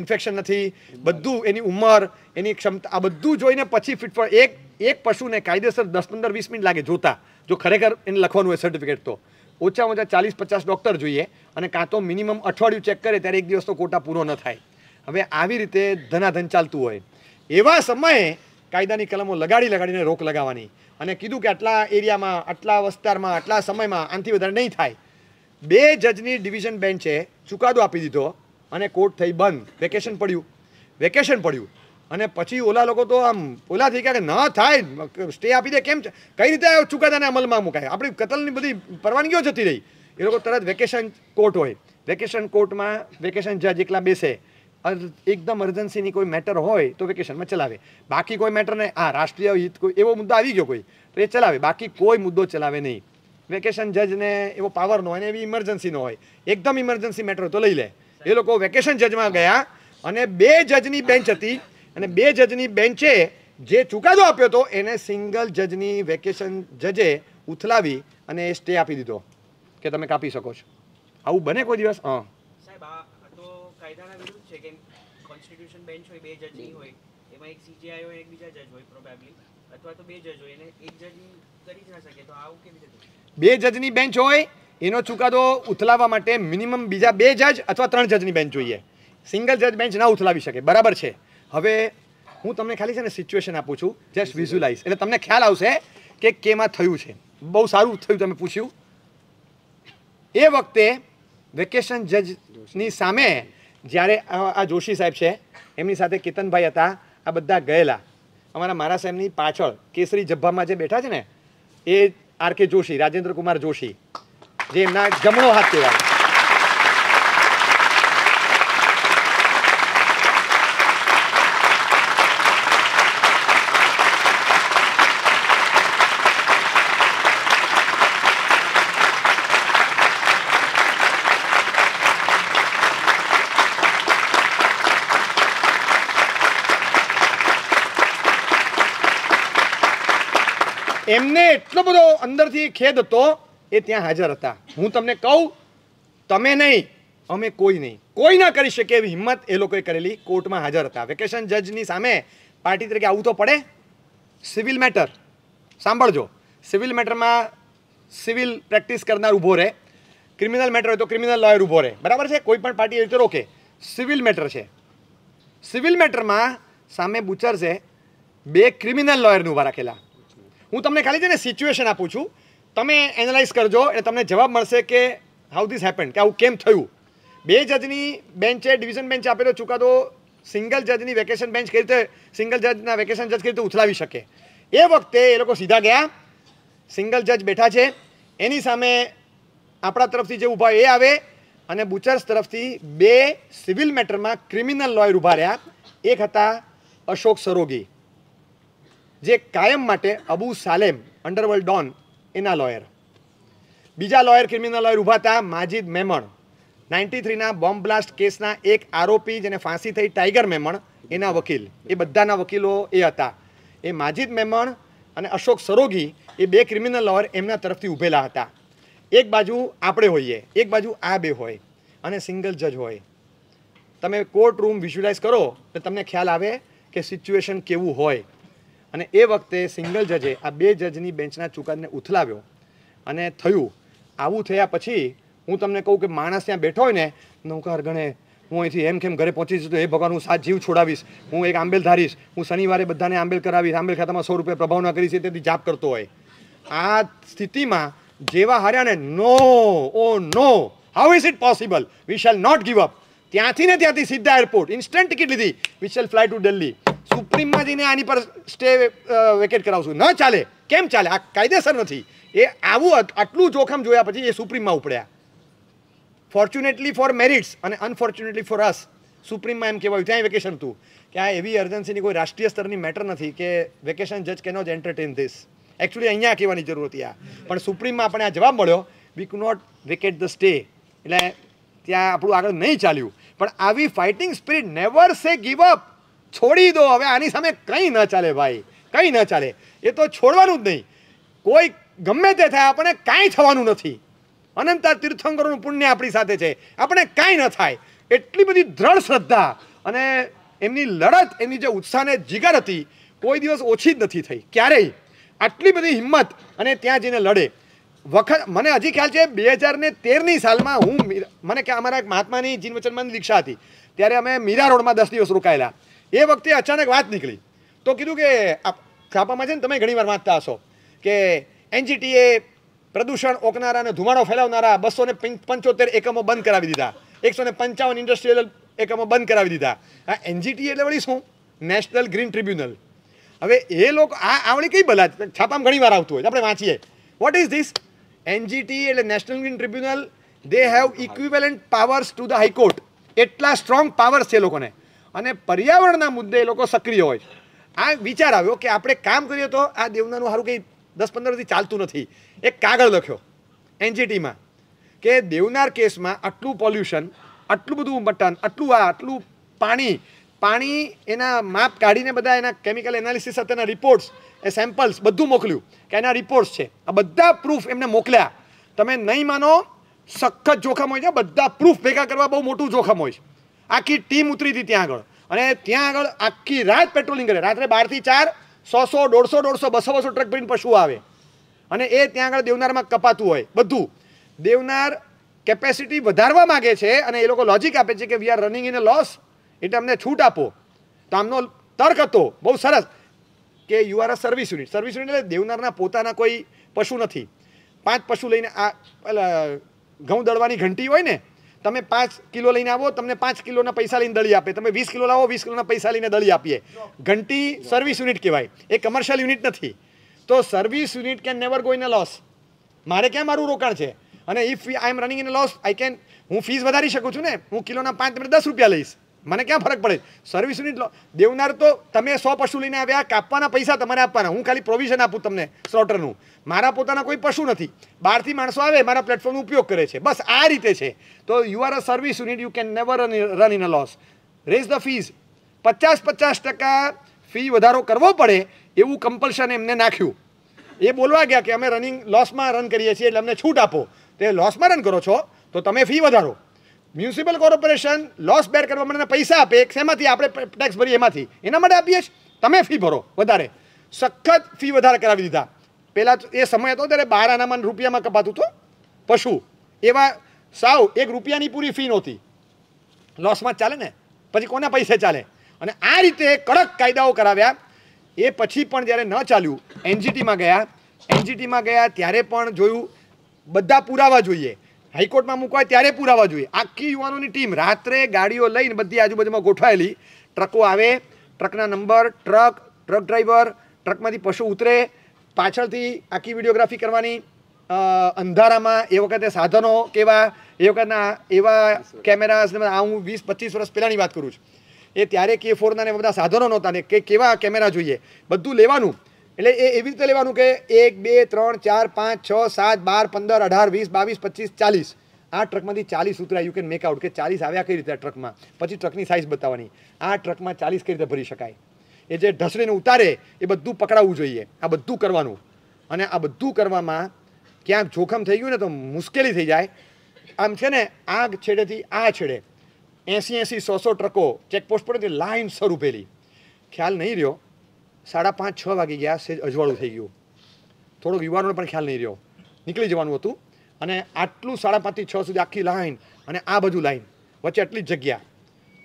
ઇન્ફેક્શન નથી બધું એની ઉંમર એની ક્ષમતા આ બધું જોઈને પછી ફિટ ફોર એક એક પશુને કાયદેસર દસ પંદર વીસ મિનિટ લાગે જોતા જો ખરેખર એને લખવાનું હોય સર્ટિફિકેટ તો ઓછામાં ઓછા ચાલીસ પચાસ ડૉક્ટર જોઈએ અને કાં તો મિનિમમ અઠવાડિયું ચેક કરે ત્યારે એક દિવસનો કોટા પૂરો ન થાય હવે આવી રીતે ધનાધન ચાલતું હોય એવા સમયે કાયદાની કલમો લગાડી લગાડીને રોક લગાવવાની અને કીધું કે આટલા એરિયામાં આટલા વિસ્તારમાં આટલા સમયમાં આનાથી વધારે નહીં થાય બે જજની ડિવિઝન બેન્ચે ચુકાદો આપી દીધો અને કોર્ટ થઈ બંધ વેકેશન પડ્યું વેકેશન પડ્યું અને પછી ઓલા લોકો તો આમ ઓલા થઈ ગયા કે ન થાય સ્ટે આપી દે કેમ કઈ રીતે ચુકાદાને અમલમાં મુકાય આપણી કતલની બધી પરવાનગીઓ જતી રહી એ લોકો તરત વેકેશન કોર્ટ હોય વેકેશન કોર્ટમાં વેકેશન જજ એકલા બેસે એકદમ અર્જન્સીની કોઈ મેટર હોય તો વેકેશનમાં ચલાવે બાકી કોઈ મેટર નહીં આ રાષ્ટ્રીય હિત કોઈ એવો મુદ્દો આવી ગયો કોઈ તો એ ચલાવે બાકી કોઈ મુદ્દો ચલાવે નહીં વેકેશન જજને એવો પાવર ન હોય ને એવી ઇમરજન્સી ઇમરજન્સીનો હોય એકદમ ઇમરજન્સી મેટર તો લઈ લે એ લોકો વેકેશન જજમાં ગયા અને બે જજની બેન્ચ હતી અને બે જજની બેન્ચે જે ચુકાદો આપ્યો હતો એને સિંગલ જજની વેકેશન જજે ઉથલાવી અને એ સ્ટે આપી દીધો કે તમે કાપી શકો છો આવું બને કોઈ દિવસ હા અથવા તો બે જજ હોય એક જજ કરી જ ના શકે તો આવું કેવી રીતે બે જજની બેન્ચ હોય એનો ચુકાદો ઉથલાવવા માટે મિનિમમ બીજા બે જજ અથવા ત્રણ જજની બેન્ચ જોઈએ સિંગલ જજ બેન્ચ ના ઉથલાવી શકે બરાબર છે હવે હું તમને ખાલી છે ને સિચ્યુએશન આપું છું જસ્ટ વિઝ્યુલાઇઝ એટલે તમને ખ્યાલ આવશે કે કેમાં થયું છે બહુ સારું થયું તમે પૂછ્યું એ વખતે વેકેશન જજની સામે જ્યારે આ જોશી સાહેબ છે એમની સાથે કેતનભાઈ હતા આ બધા ગયેલા અમારા મારા સાહેબની પાછળ કેસરી જબ્બામાં જે બેઠા છે ને એ આર કે જોશી રાજેન્દ્ર કુમાર જોશી જે એમના જમણો હાથ કહેવાય એમને એટલો બધો અંદરથી ખેદ હતો એ ત્યાં હાજર હતા હું તમને કહું તમે નહીં અમે કોઈ નહીં કોઈ ના કરી શકે એવી હિંમત એ લોકોએ કરેલી કોર્ટમાં હાજર હતા વેકેશન જજની સામે પાર્ટી તરીકે આવું તો પડે સિવિલ મેટર સાંભળજો સિવિલ મેટરમાં સિવિલ પ્રેક્ટિસ કરનાર ઊભો રહે ક્રિમિનલ મેટર હોય તો ક્રિમિનલ લોયર ઊભો રહે બરાબર છે કોઈ પણ પાર્ટી એ રીતે રોકે સિવિલ મેટર છે સિવિલ મેટરમાં સામે બુચર છે બે ક્રિમિનલ લોયરને ઊભા રાખેલા હું તમને ખાલી છે ને સિચ્યુએશન આપું છું તમે એનાલાઇઝ કરજો એટલે તમને જવાબ મળશે કે હાઉ ધીસ હેપન કે આવું કેમ થયું બે જજની બેન્ચે ડિવિઝન બેન્ચે આપેલો ચુકાદો સિંગલ જજની વેકેશન બેન્ચ કઈ રીતે સિંગલ જજના વેકેશન જજ કઈ રીતે ઉથલાવી શકે એ વખતે એ લોકો સીધા ગયા સિંગલ જજ બેઠા છે એની સામે આપણા તરફથી જે ઊભા એ આવે અને બુચર્સ તરફથી બે સિવિલ મેટરમાં ક્રિમિનલ લોયર ઊભા રહ્યા એક હતા અશોક સરોગી જે કાયમ માટે અબુ સાલેમ અંડરવર્લ્ડ ડોન એના લોયર બીજા લોયર ક્રિમિનલ લોયર ઊભા હતા માજિદ મેમણ નાઇન્ટી થ્રીના બોમ્બ બ્લાસ્ટ કેસના એક આરોપી જેને ફાંસી થઈ ટાઈગર મેમણ એના વકીલ એ બધાના વકીલો એ હતા એ માજિદ મેમણ અને અશોક સરોગી એ બે ક્રિમિનલ લોયર એમના તરફથી ઊભેલા હતા એક બાજુ આપણે હોઈએ એક બાજુ આ બે હોય અને સિંગલ જજ હોય તમે કોર્ટ રૂમ વિઝ્યુલાઇઝ કરો તો તમને ખ્યાલ આવે કે સિચ્યુએશન કેવું હોય અને એ વખતે સિંગલ જજે આ બે જજની બેન્ચના ચુકાદને ઉથલાવ્યો અને થયું આવું થયા પછી હું તમને કહું કે માણસ ત્યાં બેઠો હોય ને નૌકાર ગણે હું અહીંથી એમ કેમ ઘરે પહોંચી જતો એ ભગવાન હું સાત જીવ છોડાવીશ હું એક આંબેલ ધારીશ હું શનિવારે બધાને આંબેલ કરાવીશ આંબેલ ખાતામાં સો રૂપિયા પ્રભાવ ન કરીશ તેથી જાપ કરતો હોય આ સ્થિતિમાં જેવા હાર્યા ને no oh no how is it possible we shall not give up ત્યાંથી ને ત્યાંથી સીધા એરપોર્ટ ઇન્સ્ટન્ટ ટિકિટ લીધી we shall fly to Delhi સુપ્રીમમાં જઈને આની પર સ્ટે વેકેટ કરાવશું ન ચાલે કેમ ચાલે આ કાયદેસર નથી એ આવું આટલું જોખમ જોયા પછી એ સુપ્રીમમાં ઉપડ્યા ફોર્ચ્યુનેટલી ફોર મેરિટ્સ અને અનફોર્ચ્યુનેટલી ફોર અસ સુપ્રીમમાં એમ કહેવાયું ત્યાં વેકેશન હતું કે આ એવી એમરજન્સીની કોઈ રાષ્ટ્રીય સ્તરની મેટર નથી કે વેકેશન જજ કેનો જ એન્ટરટેન ધીસ એકચ્યુઅલી અહીંયા કહેવાની જરૂર હતી આ પણ સુપ્રીમમાં આપણે આ જવાબ મળ્યો વી કુ નોટ વેકેટ ધ સ્ટે એટલે ત્યાં આપણું આગળ નહીં ચાલ્યું પણ આવી fighting spirit never say give up છોડી દો હવે આની સામે કંઈ ન ચાલે ભાઈ કંઈ ન ચાલે એ તો છોડવાનું જ નહીં કોઈ ગમે તે થાય આપણે કાંઈ થવાનું નથી અનંતા તીર્થંકરોનું પુણ્ય આપણી સાથે છે આપણે કાંઈ ન થાય એટલી બધી દ્રઢ શ્રદ્ધા અને એમની લડત એમની જે ઉત્સાહને જીગર હતી કોઈ દિવસ ઓછી જ નથી થઈ ક્યારેય આટલી બધી હિંમત અને ત્યાં જઈને લડે વખત મને હજી ખ્યાલ છે બે હજાર ને તેરની સાલમાં હું મને કે અમારા એક મહાત્માની જીનવચનમાં દીક્ષા હતી ત્યારે અમે મીરા રોડમાં દસ દિવસ રોકાયેલા એ વખતે અચાનક વાત નીકળી તો કીધું કે છાપામાં છે ને તમે ઘણીવાર વાંચતા હશો કે એનજીટીએ પ્રદૂષણ ઓકનારા અને ધુમાડો ફેલાવનારા બસો ને પંચોતેર એકમો બંધ કરાવી દીધા એકસો ને પંચાવન ઇન્ડસ્ટ્રીયલ એકમો બંધ કરાવી દીધા આ એનજીટી એટલે વળી શું નેશનલ ગ્રીન ટ્રિબ્યુનલ હવે એ લોકો આ આવડી કઈ ભલા છાપામાં ઘણીવાર આવતું હોય આપણે વાંચીએ વોટ ઇઝ ધીસ એનજીટી એટલે national green tribunal they have equivalent powers to the high court એટલા સ્ટ્રોંગ પાવર્સ છે લોકોને અને પર્યાવરણના મુદ્દે એ લોકો સક્રિય હોય આ વિચાર આવ્યો કે આપણે કામ કરીએ તો આ દેવનાનું સારું કંઈ દસ પંદરથી ચાલતું નથી એક કાગળ લખ્યો એનજીટીમાં કે દેવનાર કેસમાં આટલું પોલ્યુશન આટલું બધું મટન આટલું આ આટલું પાણી પાણી એના માપ કાઢીને બધા એના કેમિકલ એનાલિસિસ સાથેના રિપોર્ટ્સ એ સેમ્પલ્સ બધું મોકલ્યું કે એના રિપોર્ટ્સ છે આ બધા પ્રૂફ એમને મોકલ્યા તમે નહીં માનો સખત જોખમ હોય છે બધા પ્રૂફ ભેગા કરવા બહુ મોટું જોખમ હોય છે આખી ટીમ ઉતરી હતી ત્યાં આગળ અને ત્યાં આગળ આખી રાત પેટ્રોલિંગ કરે રાત્રે બારથી ચાર સો સો દોઢસો દોઢસો બસો બસો ટ્રક ભરીને પશુ આવે અને એ ત્યાં આગળ દેવનારમાં કપાતું હોય બધું દેવનાર કેપેસિટી વધારવા માગે છે અને એ લોકો લોજિક આપે છે કે we are running in a loss એટલે અમને છૂટ આપો તો આમનો તર્ક હતો બહુ સરસ કે you are a service unit service unit એટલે દેવનારના પોતાના કોઈ પશુ નથી પાંચ પશુ લઈને આ ઘઉં દળવાની ઘંટી હોય ને તમે પાંચ કિલો લઈને આવો તમને પાંચ કિલોના પૈસા લઈને દળી આપે તમે વીસ કિલો લાવો વીસ કિલોના પૈસા લઈને દળી આપીએ ઘંટી સર્વિસ યુનિટ કહેવાય એ કમર્શિયલ યુનિટ નથી તો service unit can never go in loss મારે ક્યાં મારું રોકાણ છે અને if I am running in loss I can હું ફીસ વધારી શકું છું ને હું કિલોના પાંચ તમે દસ રૂપિયા લઈશ મને ક્યાં ફરક પડે સર્વિસ જ લો દેવનાર તો તમે સો પશુ લઈને આવ્યા કાપવાના પૈસા તમારે આપવાના હું ખાલી પ્રોવિઝન આપું તમને સ્લોટરનું મારા પોતાના કોઈ પશુ નથી બહારથી માણસો આવે મારા પ્લેટફોર્મનો ઉપયોગ કરે છે બસ આ રીતે છે તો you are a service unit you can never run in a loss raise the fees પચાસ પચાસ ટકા ફી વધારો કરવો પડે એવું કમ્પલ્શન એમને નાખ્યું એ બોલવા ગયા કે અમે રનિંગ લોસમાં રન કરીએ છીએ એટલે અમને છૂટ આપો તે લોસમાં રન કરો છો તો તમે ફી વધારો મ્યુનિસિપલ કોર્પોરેશન લોસ બેર કરવા માટે પૈસા આપે શેમાંથી આપણે ટેક્સ ભરીએ એમાંથી એના માટે આપીએ જ તમે ફી ભરો વધારે સખત ફી વધારે કરાવી દીધા પહેલાં એ સમય હતો ત્યારે બાર આનામાં રૂપિયામાં કપાતું હતું પશુ એવા સાવ એક રૂપિયાની પૂરી ફી નહોતી લોસમાં ચાલે ને પછી કોના પૈસે ચાલે અને આ રીતે કડક કાયદાઓ કરાવ્યા એ પછી પણ જ્યારે ન ચાલ્યું એનજીટીમાં ગયા એનજીટીમાં ગયા ત્યારે પણ જોયું બધા પુરાવા જોઈએ હાઈકોર્ટમાં મૂકવાય ત્યારે પુરાવા જોઈએ આખી યુવાનોની ટીમ રાત્રે ગાડીઓ લઈને બધી આજુબાજુમાં ગોઠવાયેલી ટ્રકો આવે ટ્રકના નંબર ટ્રક ટ્રક ડ્રાઈવર ટ્રકમાંથી પશુ ઉતરે પાછળથી આખી વિડીયોગ્રાફી કરવાની અંધારામાં એ વખતે સાધનો કેવા એ વખતના એવા કેમેરાસ આ હું વીસ પચીસ વર્ષ પહેલાંની વાત કરું છું એ ત્યારે કે ફોરના ને બધા સાધનો નહોતા ને કે કેવા કેમેરા જોઈએ બધું લેવાનું એટલે એ એવી રીતે લેવાનું કે એક બે ત્રણ ચાર પાંચ છ સાત બાર પંદર અઢાર વીસ બાવીસ પચીસ ચાલીસ આ ટ્રકમાંથી ચાલીસ ઉતરાય યુ કેન મેક આઉટ કે ચાલીસ આવ્યા કઈ રીતે ટ્રકમાં પછી ટ્રકની સાઇઝ બતાવવાની આ ટ્રકમાં ચાલીસ કઈ રીતે ભરી શકાય એ જે ઢસડીને ઉતારે એ બધું પકડાવવું જોઈએ આ બધું કરવાનું અને આ બધું કરવામાં ક્યાંક જોખમ થઈ ગયું ને તો મુશ્કેલી થઈ જાય આમ છે ને આ છેડેથી આ છેડે એંસી એંસી સો સો ટ્રકો ચેકપોસ્ટ પર લાઇન શરૂ પેલી ખ્યાલ નહીં રહ્યો સાડા પાંચ છ વાગી ગયા સેજ અજવાળું થઈ ગયું થોડોક યુવાનોને પણ ખ્યાલ નહીં રહ્યો નીકળી જવાનું હતું અને આટલું સાડા પાંચથી છ સુધી આખી લાઈન અને આ બધું લાઈન વચ્ચે આટલી જ જગ્યા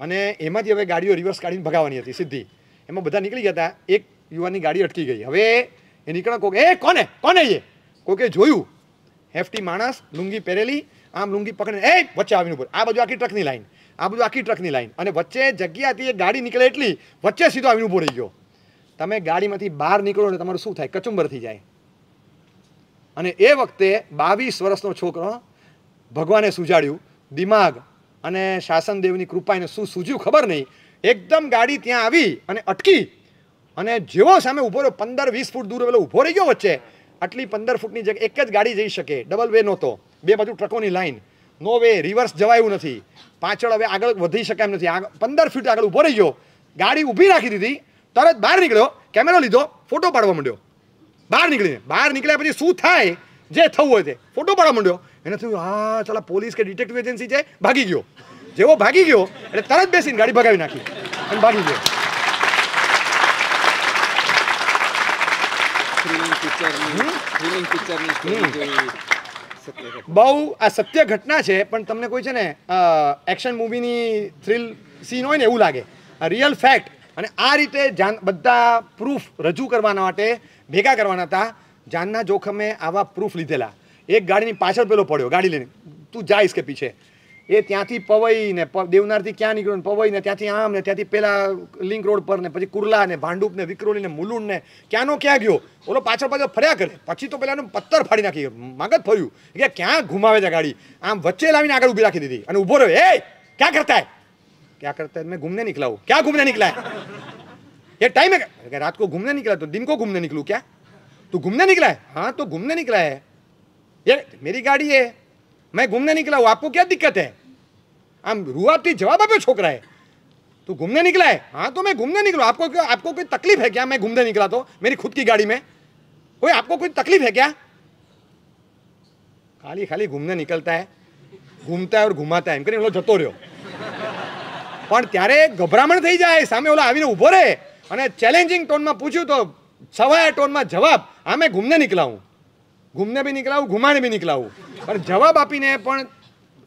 અને એમાંથી હવે ગાડીઓ રિવર્સ કાઢીને ભગાવવાની હતી સીધી એમાં બધા નીકળી ગયા હતા એક યુવાનની ગાડી અટકી ગઈ હવે એ નીકળ્યા કોકે એ કોને કોને એ કોકે જોયું હેફટી માણસ લુંગી પહેરેલી આમ લુંગી પકડીને એ વચ્ચે આવીને ઉપર આ બાજુ આખી ટ્રકની લાઈન આ બાજુ આખી ટ્રકની લાઈન અને વચ્ચે જગ્યા હતી એ ગાડી નીકળે એટલી વચ્ચે સીધો આવીને ઉભો રહી ગયો તમે ગાડીમાંથી બહાર નીકળો ને તમારું શું થાય કચુંબર થઈ જાય અને એ વખતે બાવીસ વર્ષનો છોકરો ભગવાને સુજાડ્યું દિમાગ અને શાસનદેવની કૃપા એને શું સૂજ્યું ખબર નહીં એકદમ ગાડી ત્યાં આવી અને અટકી અને જેવો સામે ઉભો રહ્યો પંદર વીસ ફૂટ દૂર પેલો ઊભો રહી ગયો વચ્ચે આટલી પંદર ફૂટની જગ્યા એક જ ગાડી જઈ શકે ડબલ વે નહોતો બે બાજુ ટ્રકોની લાઈન નો વે રિવર્સ જવાયું નથી પાછળ હવે આગળ વધી શકાય એમ નથી પંદર ફૂટ આગળ ઊભો રહી ગયો ગાડી ઊભી રાખી દીધી તરત બહાર નીકળ્યો કેમેરો લીધો ફોટો પાડવા માંડ્યો બહાર નીકળીને બહાર નીકળ્યા પછી શું થાય જે થવું હોય તે ફોટો પાડવા માંડ્યો એને થયું હા ચાલો પોલીસ કે ડિટેક્ટિવ એજન્સી છે ભાગી ગયો જેવો ભાગી ગયો એટલે તરત બેસીને ગાડી ભગાવી નાખી અને ભાગી ગયો બહુ આ સત્ય ઘટના છે પણ તમને કોઈ છે ને એક્શન મૂવીની થ્રિલ સીન હોય ને એવું લાગે રિયલ ફેક્ટ અને આ રીતે જાન બધા પ્રૂફ રજૂ કરવાના માટે ભેગા કરવાના હતા જાનના જોખમે આવા પ્રૂફ લીધેલા એક ગાડીની પાછળ પેલો પડ્યો ગાડી લઈને તું જાઈશ કે પીછે એ ત્યાંથી પવઈને દેવનારથી ક્યાં નીકળ્યો ને પવઈને ત્યાંથી આમ ને ત્યાંથી પેલા લિંક રોડ પર ને પછી કુર્લા ને ભાંડુપ ને વિક્રોલી ને મુલુંડ ને ક્યાંનો ક્યાં ગયો ઓલો પાછળ પાછળ ફર્યા કરે પછી તો પેલાનું પથ્થર ફાડી નાખી માગત ફર્યું કે ક્યાં ઘુમાવે છે ગાડી આમ વચ્ચે લાવીને આગળ ઊભી રાખી દીધી અને ઊભો રહ્યો એ ક્યાં કરતા क्या करता है मैं घूमने निकला हूँ क्या घूमने निकला है ये टाइम है अगर रात को घूमने निकला तो दिन को घूमने निकलू क्या तू घूमने निकला है हाँ तो घूमने निकला है ये मेरी गाड़ी है मैं घूमने निकला हूँ आपको क्या दिक्कत है हम रुआ ती तो जवाब आप छोकरा है तू घूमने निकला है हाँ तो मैं घूमने निकलू आपको क्यों आपको कोई तकलीफ है क्या मैं घूमने निकला तो मेरी खुद की गाड़ी में कोई आपको कोई तकलीफ है क्या खाली खाली घूमने निकलता है घूमता है और घुमाता है इनके लो जतो પણ ત્યારે ગભરામણ થઈ જાય સામે ઓલા આવીને ઊભો રહે અને ચેલેન્જિંગ ટોનમાં પૂછ્યું તો સવાયા ટોનમાં જવાબ આમે ઘૂમને નીકળાવું ઘૂમને બી નીકળાવું ઘુમાણે બી નીકળાવું પણ જવાબ આપીને પણ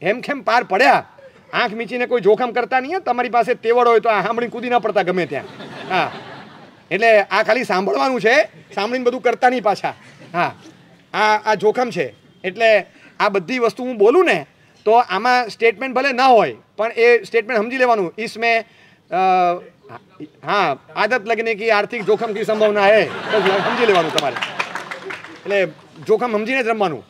હેમખેમ પાર પડ્યા આંખ મીચીને કોઈ જોખમ કરતા નહીં તમારી પાસે તેવડ હોય તો આ સાંભળીને કૂદી ના પડતા ગમે ત્યાં હા એટલે આ ખાલી સાંભળવાનું છે સાંભળીને બધું કરતા નહીં પાછા હા આ આ જોખમ છે એટલે આ બધી વસ્તુ હું બોલું ને તો આમાં સ્ટેટમેન્ટ ભલે ન હોય પણ એ સ્ટેટમેન્ટ સમજી લેવાનું ઈસમે હા આદત લગને કે આર્થિક જોખમ કી સંભાવના હે સમજી લેવાનું તમારે એટલે જોખમ સમજીને જ રમવાનું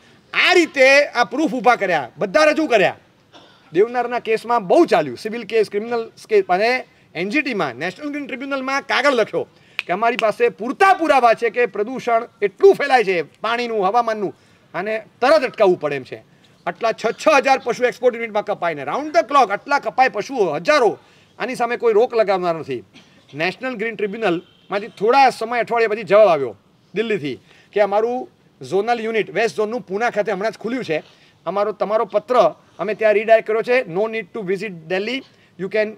આ રીતે આ પ્રૂફ ઊભા કર્યા બધા રજૂ કર્યા દેવનારના કેસમાં બહુ ચાલ્યું સિવિલ કેસ ક્રિમિનલ કેસ અને એનજીટીમાં નેશનલ ગ્રીન ટ્રિબ્યુનલમાં કાગળ લખ્યો કે અમારી પાસે પૂરતા પુરાવા છે કે પ્રદૂષણ એટલું ફેલાય છે પાણીનું હવામાનનું અને તરત અટકાવવું પડે એમ છે આટલા છ છ હજાર પશુ એક્સપોર્ટ યુનિટમાં કપાઈને રાઉન્ડ ધ ક્લોક આટલા કપાય પશુઓ હજારો આની સામે કોઈ રોક લગાવનાર નથી નેશનલ ગ્રીન ટ્રિબ્યુનલમાંથી થોડા સમય અઠવાડિયા પછી જવાબ આવ્યો દિલ્હીથી કે અમારું ઝોનલ યુનિટ વેસ્ટ ઝોનનું પૂના ખાતે હમણાં જ ખુલ્યું છે અમારો તમારો પત્ર અમે ત્યાં રીડાયરેક્ટ કર્યો છે no need to visit Delhi you can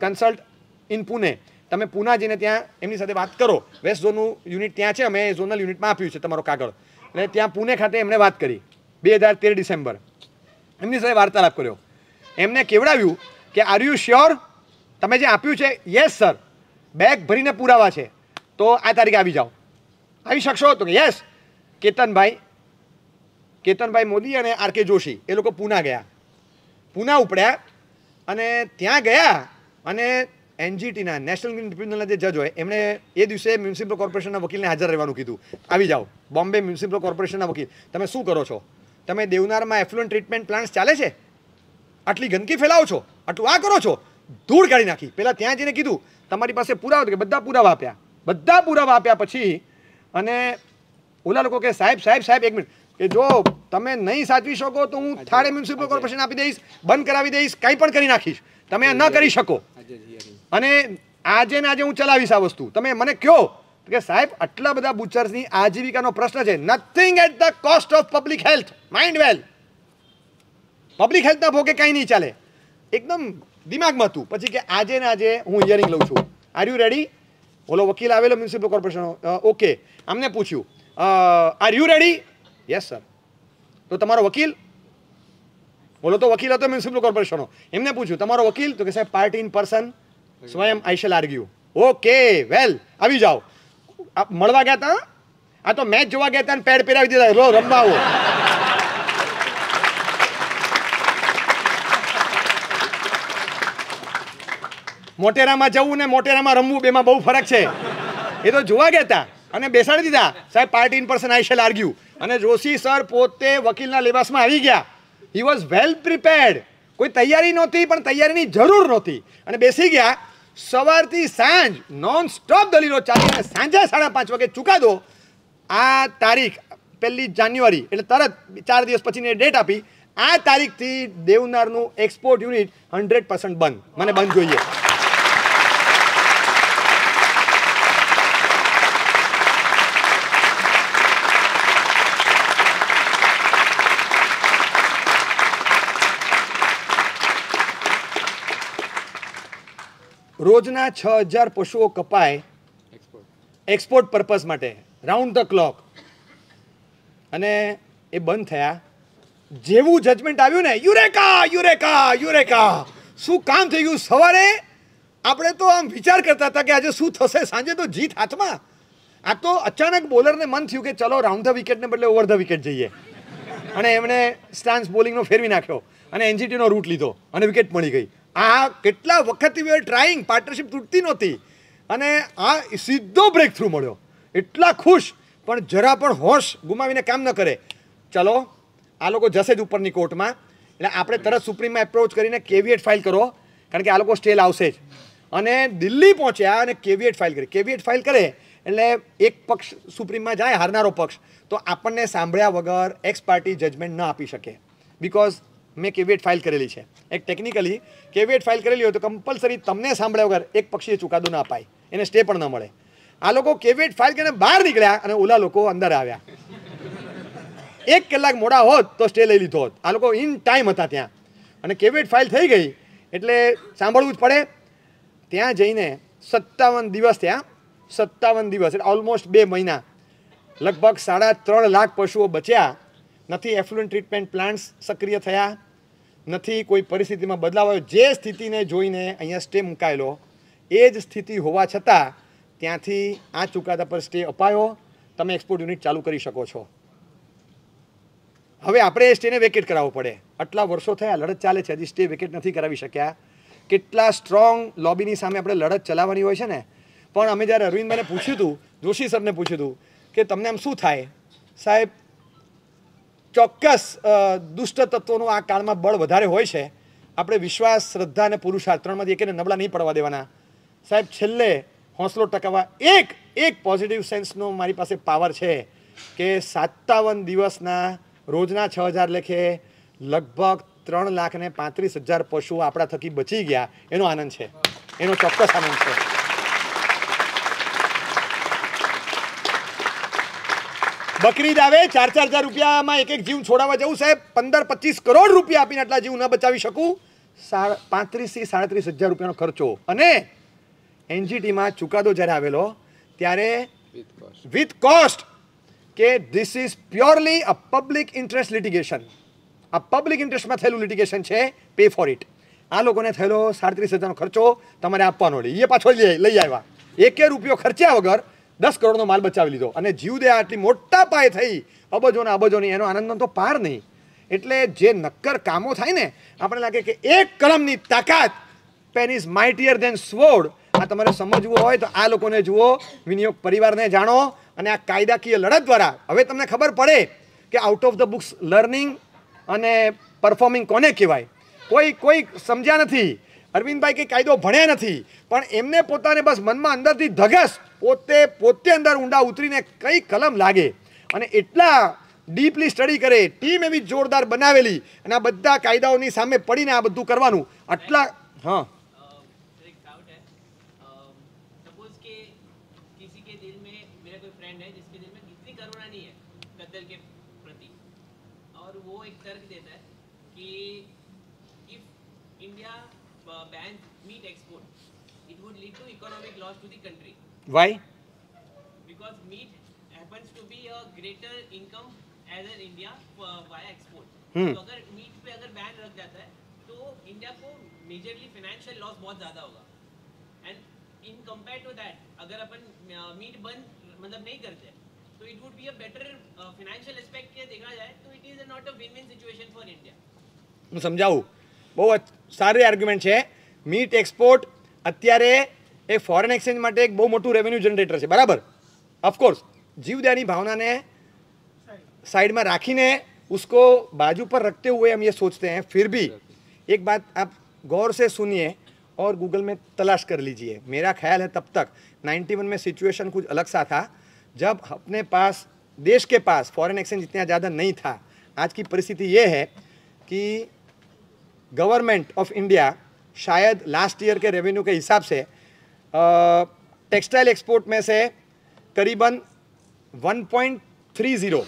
consult in Pune તમે પૂના જઈને ત્યાં એમની સાથે વાત કરો વેસ્ટ ઝોનનું યુનિટ ત્યાં છે અમે ઝોનલ યુનિટમાં આપ્યું છે તમારો કાગળ અને ત્યાં પુણે ખાતે એમણે વાત કરી બે હજાર તેર ડિસેમ્બર એમની સાથે વાર્તાલાપ કર્યો એમને કેવડાવ્યું કે આર યુ શ્યોર તમે જે આપ્યું છે યસ સર બેગ ભરીને પુરાવા છે તો આ તારીખે આવી જાઓ આવી શકશો તો કે યસ કેતનભાઈ કેતનભાઈ મોદી અને આર કે જોશી એ લોકો પૂના ગયા પૂના ઉપડ્યા અને ત્યાં ગયા અને એનજીટીના નેશનલ ગ્રીન ટ્રિબ્યુનલના જે જજ હોય એમણે એ દિવસે મ્યુનિસિપલ કોર્પોરેશનના વકીલને હાજર રહેવાનું કીધું આવી જાઓ બોમ્બે મ્યુનિસિપલ કોર્પોરેશનના વકીલ તમે શું કરો છો તમે દેવનારમાં એફ્લુઅન્ટ ટ્રીટમેન્ટ પ્લાન્ટ ચાલે છે આટલી ગંદકી ફેલાવો છો આટલું આ કરો છો ધૂળ કાઢી નાખી પહેલાં ત્યાં જઈને કીધું તમારી પાસે પુરાવા કે બધા પુરાવા આપ્યા બધા પુરાવા આપ્યા પછી અને ઓલા લોકો કે સાહેબ સાહેબ સાહેબ એક મિનિટ કે જો તમે નહીં સાચવી શકો તો હું થાળે મ્યુનિસિપલ કોર્પોરેશન આપી દઈશ બંધ કરાવી દઈશ કંઈ પણ કરી નાખીશ તમે ન કરી શકો અને આજે ને આજે હું ચલાવીશ આ વસ્તુ તમે મને કહો કે સાહેબ આટલા બધા બુચર્સની આજીવિકાનો પ્રશ્ન છે nothing at the cost of public health mind well public હેલ્થના ભોગે કંઈ નહીં ચાલે એકદમ દિમાગમાં હતું પછી કે આજે ને આજે હું હિયરિંગ લઉં છું આર યુ રેડી ઓલો વકીલ આવેલો મ્યુનિસિપલ કોર્પોરેશન ઓકે અમને પૂછ્યું are you ready yes sir તો તમારો વકીલ બોલો તો વકીલ હતો મ્યુનિસિપલ કોર્પોરેશનનો એમને પૂછ્યું તમારો વકીલ તો કે સાહેબ પાર્ટી ઇન પર્સન સ્વયં I shall argue okay well આવી જાઓ મળવા ગયા હતા આ તો મેચ જોવા ગયા હતા પેડ પહેરાવી દીધા રો રમવા આવો મોટેરામાં જવું ને મોટેરામાં રમવું બેમાં બહુ ફરક છે એ તો જોવા ગયા હતા અને બેસાડી દીધા સાહેબ party in person I shall argue અને જોશી સર પોતે વકીલના લેવાસમાં આવી ગયા હી વોઝ વેલ પ્રિપેર્ડ કોઈ તૈયારી નહોતી પણ તૈયારીની જરૂર નહોતી અને બેસી ગયા સવારથી સાંજ નોન સ્ટોપ દલીલો ચાલીને સાંજે સાડા પાંચ વાગે ચુકાદો આ તારીખ પહેલી જાન્યુઆરી એટલે તરત ચાર દિવસ પછીની ડેટ આપી આ તારીખથી દેવનારનું એક્સપોર્ટ યુનિટ હંડ્રેડ પર્સન્ટ બંધ મને બંધ જોઈએ રોજના છ હજાર પશુઓ કપાય એક્સપોર્ટ પર્પઝ માટે રાઉન્ડ ધ ક્લોક અને એ બંધ થયા જેવું જજમેન્ટ આવ્યું ને યુરેકા યુરેકા યુરેકા શું કામ થઈ ગયું સવારે આપણે તો આમ વિચાર કરતા હતા કે આજે શું થશે સાંજે તો જીત હાથમાં આ તો અચાનક બોલરને મન થયું કે ચલો રાઉન્ડ ધ વિકેટને બદલે ઓવર ધ વિકેટ જઈએ અને એમણે સ્ટાન્સ બોલિંગનો ફેરવી નાખ્યો અને એનજીટીનો રૂટ લીધો અને વિકેટ મળી ગઈ આ કેટલા વખતથી વી ટ્રાઈંગ પાર્ટનરશિપ તૂટતી નહોતી અને આ સીધો બ્રેક થ્રુ મળ્યો એટલા ખુશ પણ જરા પણ હોશ ગુમાવીને કામ ન કરે ચલો આ લોકો જશે જ ઉપરની કોર્ટમાં એટલે આપણે તરત સુપ્રીમમાં એપ્રોચ કરીને કેવિએટ ફાઇલ કરો કારણ કે આ લોકો સ્ટેલ આવશે જ અને દિલ્હી પહોંચ્યા અને કેવીએટ ફાઇલ કરી કેવીએટ ફાઇલ કરે એટલે એક પક્ષ સુપ્રીમમાં જાય હારનારો પક્ષ તો આપણને સાંભળ્યા વગર એક્સ પાર્ટી જજમેન્ટ ન આપી શકે બિકોઝ મેં કેવિએટ ફાઇલ કરેલી છે એક ટેકનિકલી કેવિએટ ફાઇલ કરેલી હોય તો કમ્પલસરી તમને સાંભળ્યા વગર એક પક્ષીએ ચુકાદો ના અપાય એને સ્ટે પણ ન મળે આ લોકો કેવિએટ ફાઇલ કરીને બહાર નીકળ્યા અને ઓલા લોકો અંદર આવ્યા એક કલાક મોડા હોત તો સ્ટે લઈ લીધો હોત આ લોકો ઇન ટાઈમ હતા ત્યાં અને કેવિએટ ફાઇલ થઈ ગઈ એટલે સાંભળવું જ પડે ત્યાં જઈને સત્તાવન દિવસ ત્યાં સત્તાવન દિવસ એટલે ઓલમોસ્ટ બે મહિના લગભગ સાડા ત્રણ લાખ પશુઓ બચ્યા નથી એફ્લુએન્ટ ટ્રીટમેન્ટ પ્લાન્ટ્સ સક્રિય થયા નથી કોઈ પરિસ્થિતિમાં બદલાવ આવ્યો જે સ્થિતિને જોઈને અહીંયા સ્ટે મુકાયેલો એ જ સ્થિતિ હોવા છતાં ત્યાંથી આ ચુકાદા પર સ્ટે અપાયો તમે એક્સપોર્ટ યુનિટ ચાલુ કરી શકો છો હવે આપણે સ્ટેને વેકેટ કરાવવો પડે આટલા વર્ષો થયા લડત ચાલે છે હજી સ્ટે વેકેટ નથી કરાવી શક્યા કેટલા સ્ટ્રોંગ લોબીની સામે આપણે લડત ચલાવવાની હોય છે ને પણ અમે જ્યારે અરવિંદભાઈને પૂછ્યું હતું જોશી સરને પૂછ્યું હતું કે તમને આમ શું થાય સાહેબ ચોક્કસ દુષ્ટ તત્વોનું આ કાળમાં બળ વધારે હોય છે આપણે વિશ્વાસ શ્રદ્ધા અને પુરુષાર્થ ત્રણમાંથી એકને નબળા નહીં પડવા દેવાના સાહેબ છેલ્લે હોંસલો ટકાવવા એક એક પોઝિટિવ સેન્સનો મારી પાસે પાવર છે કે સાતાવન દિવસના રોજના છ હજાર લેખે લગભગ ત્રણ લાખ ને પાંત્રીસ હજાર પશુઓ આપણા થકી બચી ગયા એનો આનંદ છે એનો ચોક્કસ આનંદ છે બકરીદ આવે ચાર ચાર હજાર રૂપિયામાં એક એક જીવ છોડાવવા જવું સાહેબ પંદર પચીસ કરોડ રૂપિયા આપીને આટલા જીવ ન બચાવી શકું પાંત્રીસથી સાડત્રીસ હજાર રૂપિયાનો ખર્ચો અને એનજીટીમાં ચુકાદો જ્યારે આવેલો ત્યારે વિથ કોસ્ટ કે this is purely a public interest litigation આ પબ્લિક ઇન્ટરેસ્ટમાં થયેલું લિટિગેશન છે પે ફોર ઇટ આ લોકોને થયેલો સાડત્રીસ હજારનો ખર્ચો તમારે આપવાનો એ પાછો લઈ લઈ આવ્યા એકે રૂપિયો ખર્ચ્યા વગર દસ કરોડનો માલ બચાવી લીધો અને જીવદયા આટલી મોટા પાયે થઈ અબજોને અબજોની એનો આનંદનો તો પાર નહીં એટલે જે નક્કર કામો થાય ને આપણે લાગે કે એક કલમની તાકાત pen is mightier than sword આ તમારે સમજવું હોય તો આ લોકોને જુઓ વિનિયોગ પરિવારને જાણો અને આ કાયદાકીય લડત દ્વારા હવે તમને ખબર પડે કે out of the books learning અને પરફોર્મિંગ કોને કહેવાય કોઈ કોઈ સમજ્યા નથી અરવિંદભાઈ કે કાયદો ભણ્યા નથી પણ એમને પોતાને બસ મનમાં અંદરથી ધગસ પોતે પોતે અંદર ઊંડા ઉતરીને કઈ કલમ લાગે અને એટલા ડીપલી સ્ટડી કરે ટીમ એવી જોરદાર બનાવેલી અને આ બધા કાયદાઓની સામે પડીને આ બધું કરવાનું આટલા હા Why? Because meat happens to be a greater income as in India uh, via export. Hmm. तो अगर मीट पे अगर बैन रख जाता है तो इंडिया को मेजरली फाइनेंशियल लॉस बहुत ज़्यादा होगा and in compare to that अगर अपन मीट uh, बंद मतलब नहीं करते तो it would be a better financial aspect के देखा जाए तो it is not a win win situation for India હું સમજાવું બહુ સારી આર્ગ્યુમેન્ટ છે મીટ એક્સપોર્ટ અત્યારે एक्सचेंज એ एक बहुत मोटू એક जनरेटर है बराबर ऑफकोर्स છે भावना ने साइड में राखी ने उसको बाजू पर रखते हुए हम ये सोचते हैं फिर भी एक बात आप गौर से सुनिए और गूगल में तलाश कर लीजिए मेरा ख्याल है तब तक 91 में सिचुएशन कुछ अलग सा था जब अपने पास देश के पास फॉरेन एक्सचेंज इतना ज़्यादा नहीं था आज की परिस्थिति ये है कि गवर्नमेंट ऑफ इंडिया शायद लास्ट ईयर के रेवेन्यू के हिसाब से टेक्सटाइल एक्सपोर्ट में से करीबन 1.30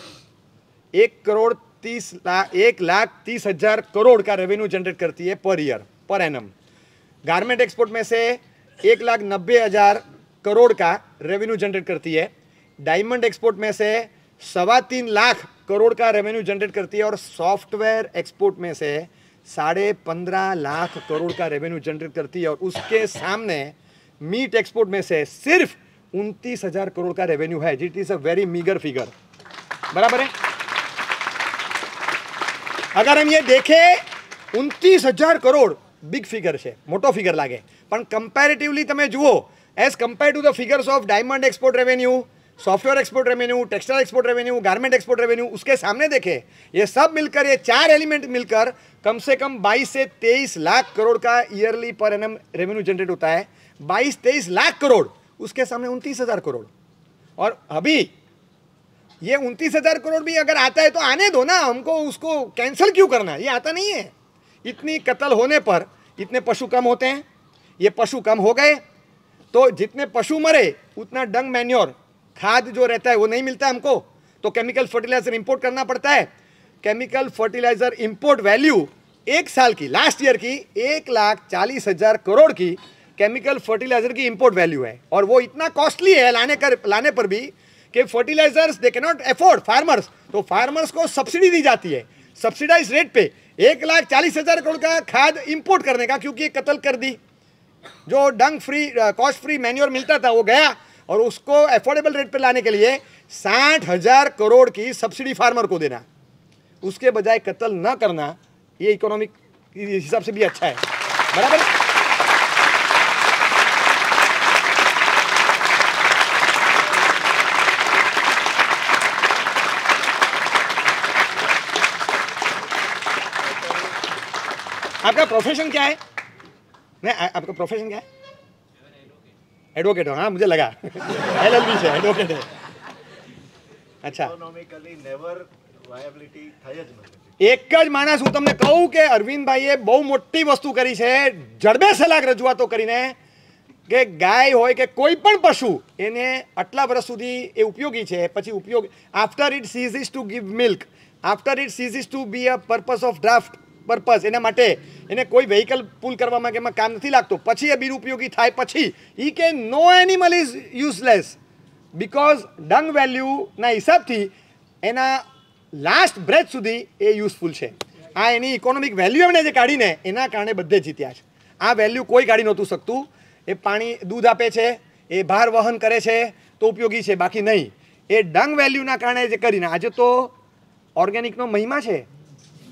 एक करोड़ तीस लाख एक लाख तीस हज़ार करोड़ का रेवेन्यू जनरेट करती है per year per annum garment export में से एक लाख नब्बे हज़ार करोड़ का रेवेन्यू जनरेट करती है डायमंड एक्सपोर्ट में से सवा तीन लाख करोड़ का रेवेन्यू जनरेट करती है और सॉफ्टवेयर एक्सपोर्ट में से साढ़े पंद्रह लाख करोड़ का रेवेन्यू जनरेट करती है और उसके सामने मीट एक्सपोर्ट में से सिर्फ उनतीस हजार करोड़ का रेवेन्यू है it is a very meagre figure बराबर है अगर हम ये देखें उनतीस हजार करोड़ बिग फिगर से मोटो फिगर लगे पर कंपेरेटिवली तुम जुओ as compare to the figures of diamond export revenue software export revenue textile export revenue garment export revenue उसके सामने देखे ये सब मिलकर ये चार एलिमेंट मिलकर कम से कम 22 से 23 लाख करोड़ का ईयरली पर एन रेवेन्यू जनरेट होता है बाईस तेईस लाख करोड़ उसके सामने उनतीस हज़ार करोड़ और अभी ये उनतीस हज़ार करोड़ भी अगर आता है तो आने दो ना हमको उसको कैंसिल क्यों करना ये आता नहीं है इतनी कत्ल होने पर इतने पशु कम होते हैं ये पशु कम हो गए तो जितने पशु मरे उतना डंग मैन्योर खाद जो रहता है वो नहीं मिलता हमको तो केमिकल फर्टिलाइज़र इंपोर्ट करना पड़ता है केमिकल फर्टिलाइज़र इंपोर्ट वैल्यू एक साल की लास्ट ईयर की एक लाख चालीस हज़ार करोड़ की केमिकल फर्टिलाइजर की इंपोर्ट वैल्यू है और वो इतना कॉस्टली है लाने कर लाने पर भी कि fertilisers they can not afford farmers तो फार्मर्स को सब्सिडी दी जाती है सब्सिडाइज रेट पे एक लाख चालीस हज़ार करोड़ का खाद इंपोर्ट करने का क्योंकि ये कत्ल कर दी जो dung free cost free manure मिलता था वो गया और उसको एफोर्डेबल रेट पर लाने के लिए साठ हज़ार करोड़ की सब्सिडी फार्मर को देना उसके बजाय कत्ल ना करना ये इकोनॉमिक हिसाब से भी अच्छा है बराबर आपका प्रोफेशन क्या है नहीं आपका प्रोफेशन क्या है एडवोकेट हो हाँ मुझे लगा एल एल बी से एडवोकेट है અચ્છા એક જ માણસ હું તમને કહું કે અરવિંદભાઈએ બહુ મોટી વસ્તુ કરી છે જડબે સલાક રજૂઆતો કરીને કે ગાય હોય કે કોઈ પણ પશુ એને આટલા વર્ષ સુધી એ ઉપયોગી છે પછી ઉપયોગ after it is to give milk after it is to be a purpose of draft purpose એના માટે એને કોઈ વેહિકલ પુલ કરવામાં કે એમાં કામ નથી લાગતું પછી એ બિનઉપયોગી થાય પછી ઈ કે no animal is useless because dung વેલ્યુના હિસાબથી એના લાસ્ટ બ્રેથ સુધી એ યુઝફુલ છે આ એની ઇકોનોમિક વેલ્યુ એમણે જે કાઢીને એના કારણે બધે જીત્યા છે આ વેલ્યુ કોઈ કાઢી નહોતું શકતું એ પાણી દૂધ આપે છે એ ભાર વહન કરે છે તો ઉપયોગી છે બાકી નહીં એ ડંગ વેલ્યુના કારણે જે કરીને આજે તો ઓર્ગેનિકનો મહિમા છે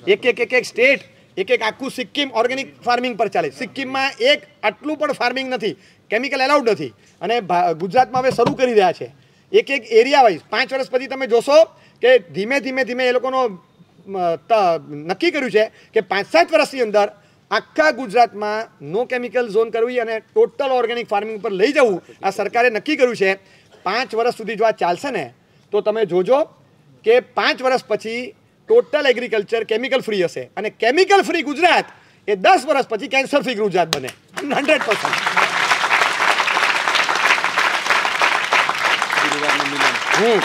એક એક એક એક સ્ટેટ એક એક આખું સિક્કિમ ઓર્ગેનિક ફાર્મિંગ પર ચાલે સિક્કિમમાં એક આટલું પણ ફાર્મિંગ નથી કેમિકલ એલાઉડ નથી અને ગુજરાતમાં હવે શરૂ કરી રહ્યા છે એક એક એરિયા વાઇઝ પાંચ વર્ષ પછી તમે જોશો કે ધીમે ધીમે ધીમે એ લોકોનો નક્કી કર્યું છે કે પાંચ સાત વર્ષની અંદર આખા ગુજરાતમાં નો કેમિકલ ઝોન કરવી અને ટોટલ ઓર્ગેનિક ફાર્મિંગ પર લઈ જવું આ સરકારે નક્કી કર્યું છે પાંચ વર્ષ સુધી જો આ ચાલશે ને તો તમે જોજો કે પાંચ વર્ષ પછી ટોટલ એગ્રીકલ્ચર કેમિકલ ફ્રી હશે અને કેમિકલ ફ્રી ગુજરાત એ દસ વર્ષ પછી કેન્સર ફ્રી ગુજરાત બને હંડ્રેડ પર્સન્ટ હું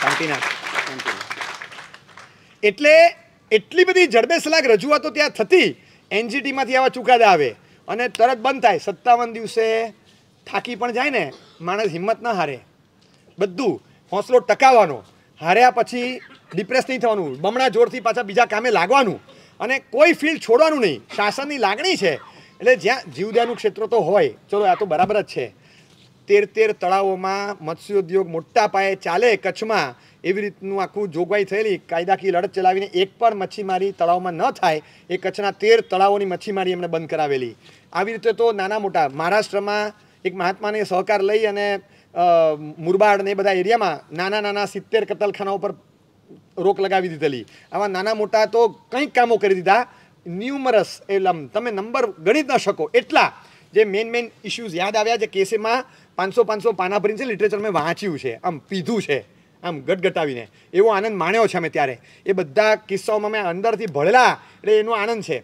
શાંતિનાથ એટલે એટલી બધી જડબેસલાક રજૂઆતો ત્યાં થતી એનજીટીમાંથી આવા ચુકાદા આવે અને તરત બંધ થાય સત્તાવન દિવસે થાકી પણ જાય ને માણસ હિંમત ના હારે બધું હોંસલો ટકાવવાનો હાર્યા પછી ડિપ્રેસ નહીં થવાનું બમણા જોરથી પાછા બીજા કામે લાગવાનું અને કોઈ ફિલ્ડ છોડવાનું નહીં શાસનની લાગણી છે એટલે જ્યાં જીવદયાનું ક્ષેત્ર તો હોય ચલો આ તો બરાબર જ છે તેર તેર તળાવોમાં મત્સ્યોદ્યોગ મોટા પાયે ચાલે કચ્છમાં એવી રીતનું આખું જોગવાઈ થયેલી કાયદાકીય લડત ચલાવીને એક પણ મચ્છીમારી તળાવમાં ન થાય એ કચ્છના તેર તળાવોની મચ્છીમારી એમણે બંધ કરાવેલી આવી રીતે તો નાના મોટા મહારાષ્ટ્રમાં એક મહાત્માને સહકાર લઈ અને મુરબાડ ને એ બધા એરિયામાં નાના નાના સિત્તેર કતલખાના ઉપર રોક લગાવી દીધેલી આવા નાના મોટા તો કંઈક કામો કરી દીધા ન્યુમરસ એ તમે નંબર ગણી જ ન શકો એટલા જે મેન મેઇન ઇસ્યુઝ યાદ આવ્યા જે કેસેમાં પાંચસો પાંચસો પાના ભરીને છે લિટરેચર મેં વાંચ્યું છે આમ પીધું છે આમ ગટગટાવીને એવો આનંદ માણ્યો છે અમે ત્યારે એ બધા કિસ્સાઓમાં મેં અંદરથી ભળેલા એટલે એનો આનંદ છે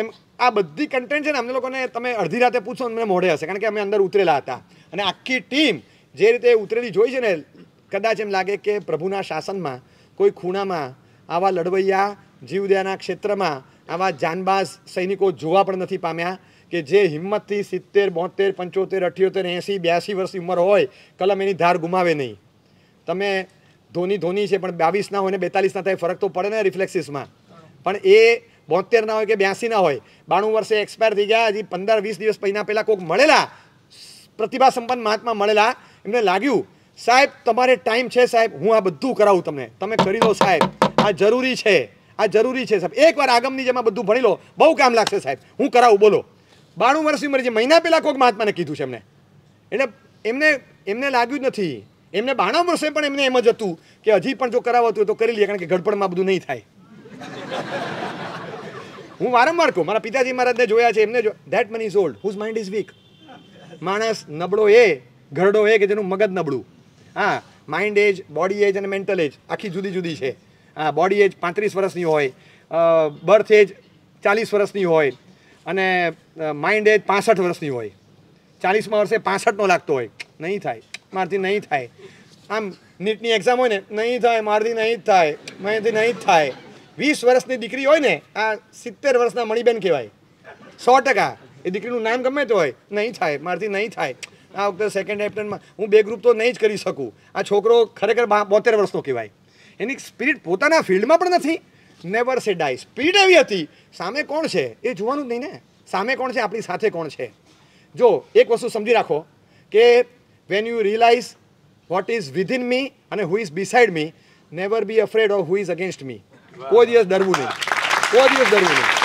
એમ આ બધી કન્ટેન્ટ છે ને અમને લોકોને તમે અડધી રાતે પૂછો મને મોઢે હશે કારણ કે અમે અંદર ઉતરેલા હતા અને આખી ટીમ જે રીતે ઉતરેલી જોઈ છે ને કદાચ એમ લાગે કે પ્રભુના શાસનમાં કોઈ ખૂણામાં આવા લડવૈયા જીવદયાના ક્ષેત્રમાં આવા જાનબાઝ સૈનિકો જોવા પણ નથી પામ્યા કે જે હિંમતથી સિત્તેર બોતેર પંચોતેર અઠ્યોતેર એંસી બ્યાસી વર્ષની ઉંમર હોય કલમ એની ધાર ગુમાવે નહીં તમે ધોની ધોની છે પણ બાવીસના હોય ને બેતાલીસના થાય ફરક તો પડે ને રિફ્લેક્સિસમાં પણ એ બોતેરના હોય કે બ્યાસીના હોય બાણું વર્ષે એક્સપાયર થઈ ગયા હજી પંદર વીસ દિવસ પહેલાં પહેલાં કોઈક મળેલા પ્રતિભા સંપન્ન મહાત્મા મળેલા એમને લાગ્યું સાહેબ તમારે ટાઈમ છે સાહેબ હું આ બધું કરાવું તમને તમે કરી દો સાહેબ આ જરૂરી છે આ જરૂરી છે સાહેબ એકવાર આગમની જેમાં બધું ભણી લો બહુ કામ લાગશે સાહેબ હું કરાવું બોલો બાણું વર્ષની ઉંમર જે મહિના પહેલાં કોઈક મહાત્માને કીધું છે એમને એટલે એમને એમને લાગ્યું જ નથી એમને બાણું વર્ષે પણ એમને એમ જ હતું કે હજી પણ જો કરાવતું હોય તો કરી લઈએ કારણ કે ગડપણમાં બધું નહીં થાય હું વારંવાર કહું મારા પિતાજી મહારાજને જોયા છે એમને જો that money is old whose mind is weak માણસ નબળો એ ઘરડો એ કે જેનું મગજ નબળું હા માઇન્ડ એજ બોડી એજ અને મેન્ટલ એજ આખી જુદી જુદી છે હા બોડી એજ પાંત્રીસ વર્ષની હોય બર્થ એજ ચાલીસ વર્ષની હોય અને માઇન્ડ એજ પાસઠ વર્ષની હોય ચાલીસમાં વર્ષે પાસઠનો લાગતો હોય નહીં થાય મારથી નહીં થાય આમ નીટની એક્ઝામ હોય ને નહીં થાય મારથી નહીં જ થાય મારાથી નહીં જ થાય વીસ વર્ષની દીકરી હોય ને આ સિત્તેર વર્ષના મણીબેન કહેવાય સો ટકા એ દીકરીનું નામ ગમે તો હોય નહીં થાય મારથી નહીં થાય આ વખતે સેકન્ડ એપ્ટનમાં હું બે ગ્રુપ તો નહીં જ કરી શકું આ છોકરો ખરેખર બોતેર વર્ષનો કહેવાય એની સ્પિરિટ પોતાના ફિલ્ડમાં પણ નથી નેવર સે ડાય સ્પીડ એવી હતી સામે કોણ છે એ જોવાનું જ નહીં ને સામે કોણ છે આપણી સાથે કોણ છે જો એક વસ્તુ સમજી રાખો કે when you realise what is within me અને who is beside me never be afraid of who is against me કોઈ દિવસ ડરવું નહીં કોઈ દિવસ ડરવું નહીં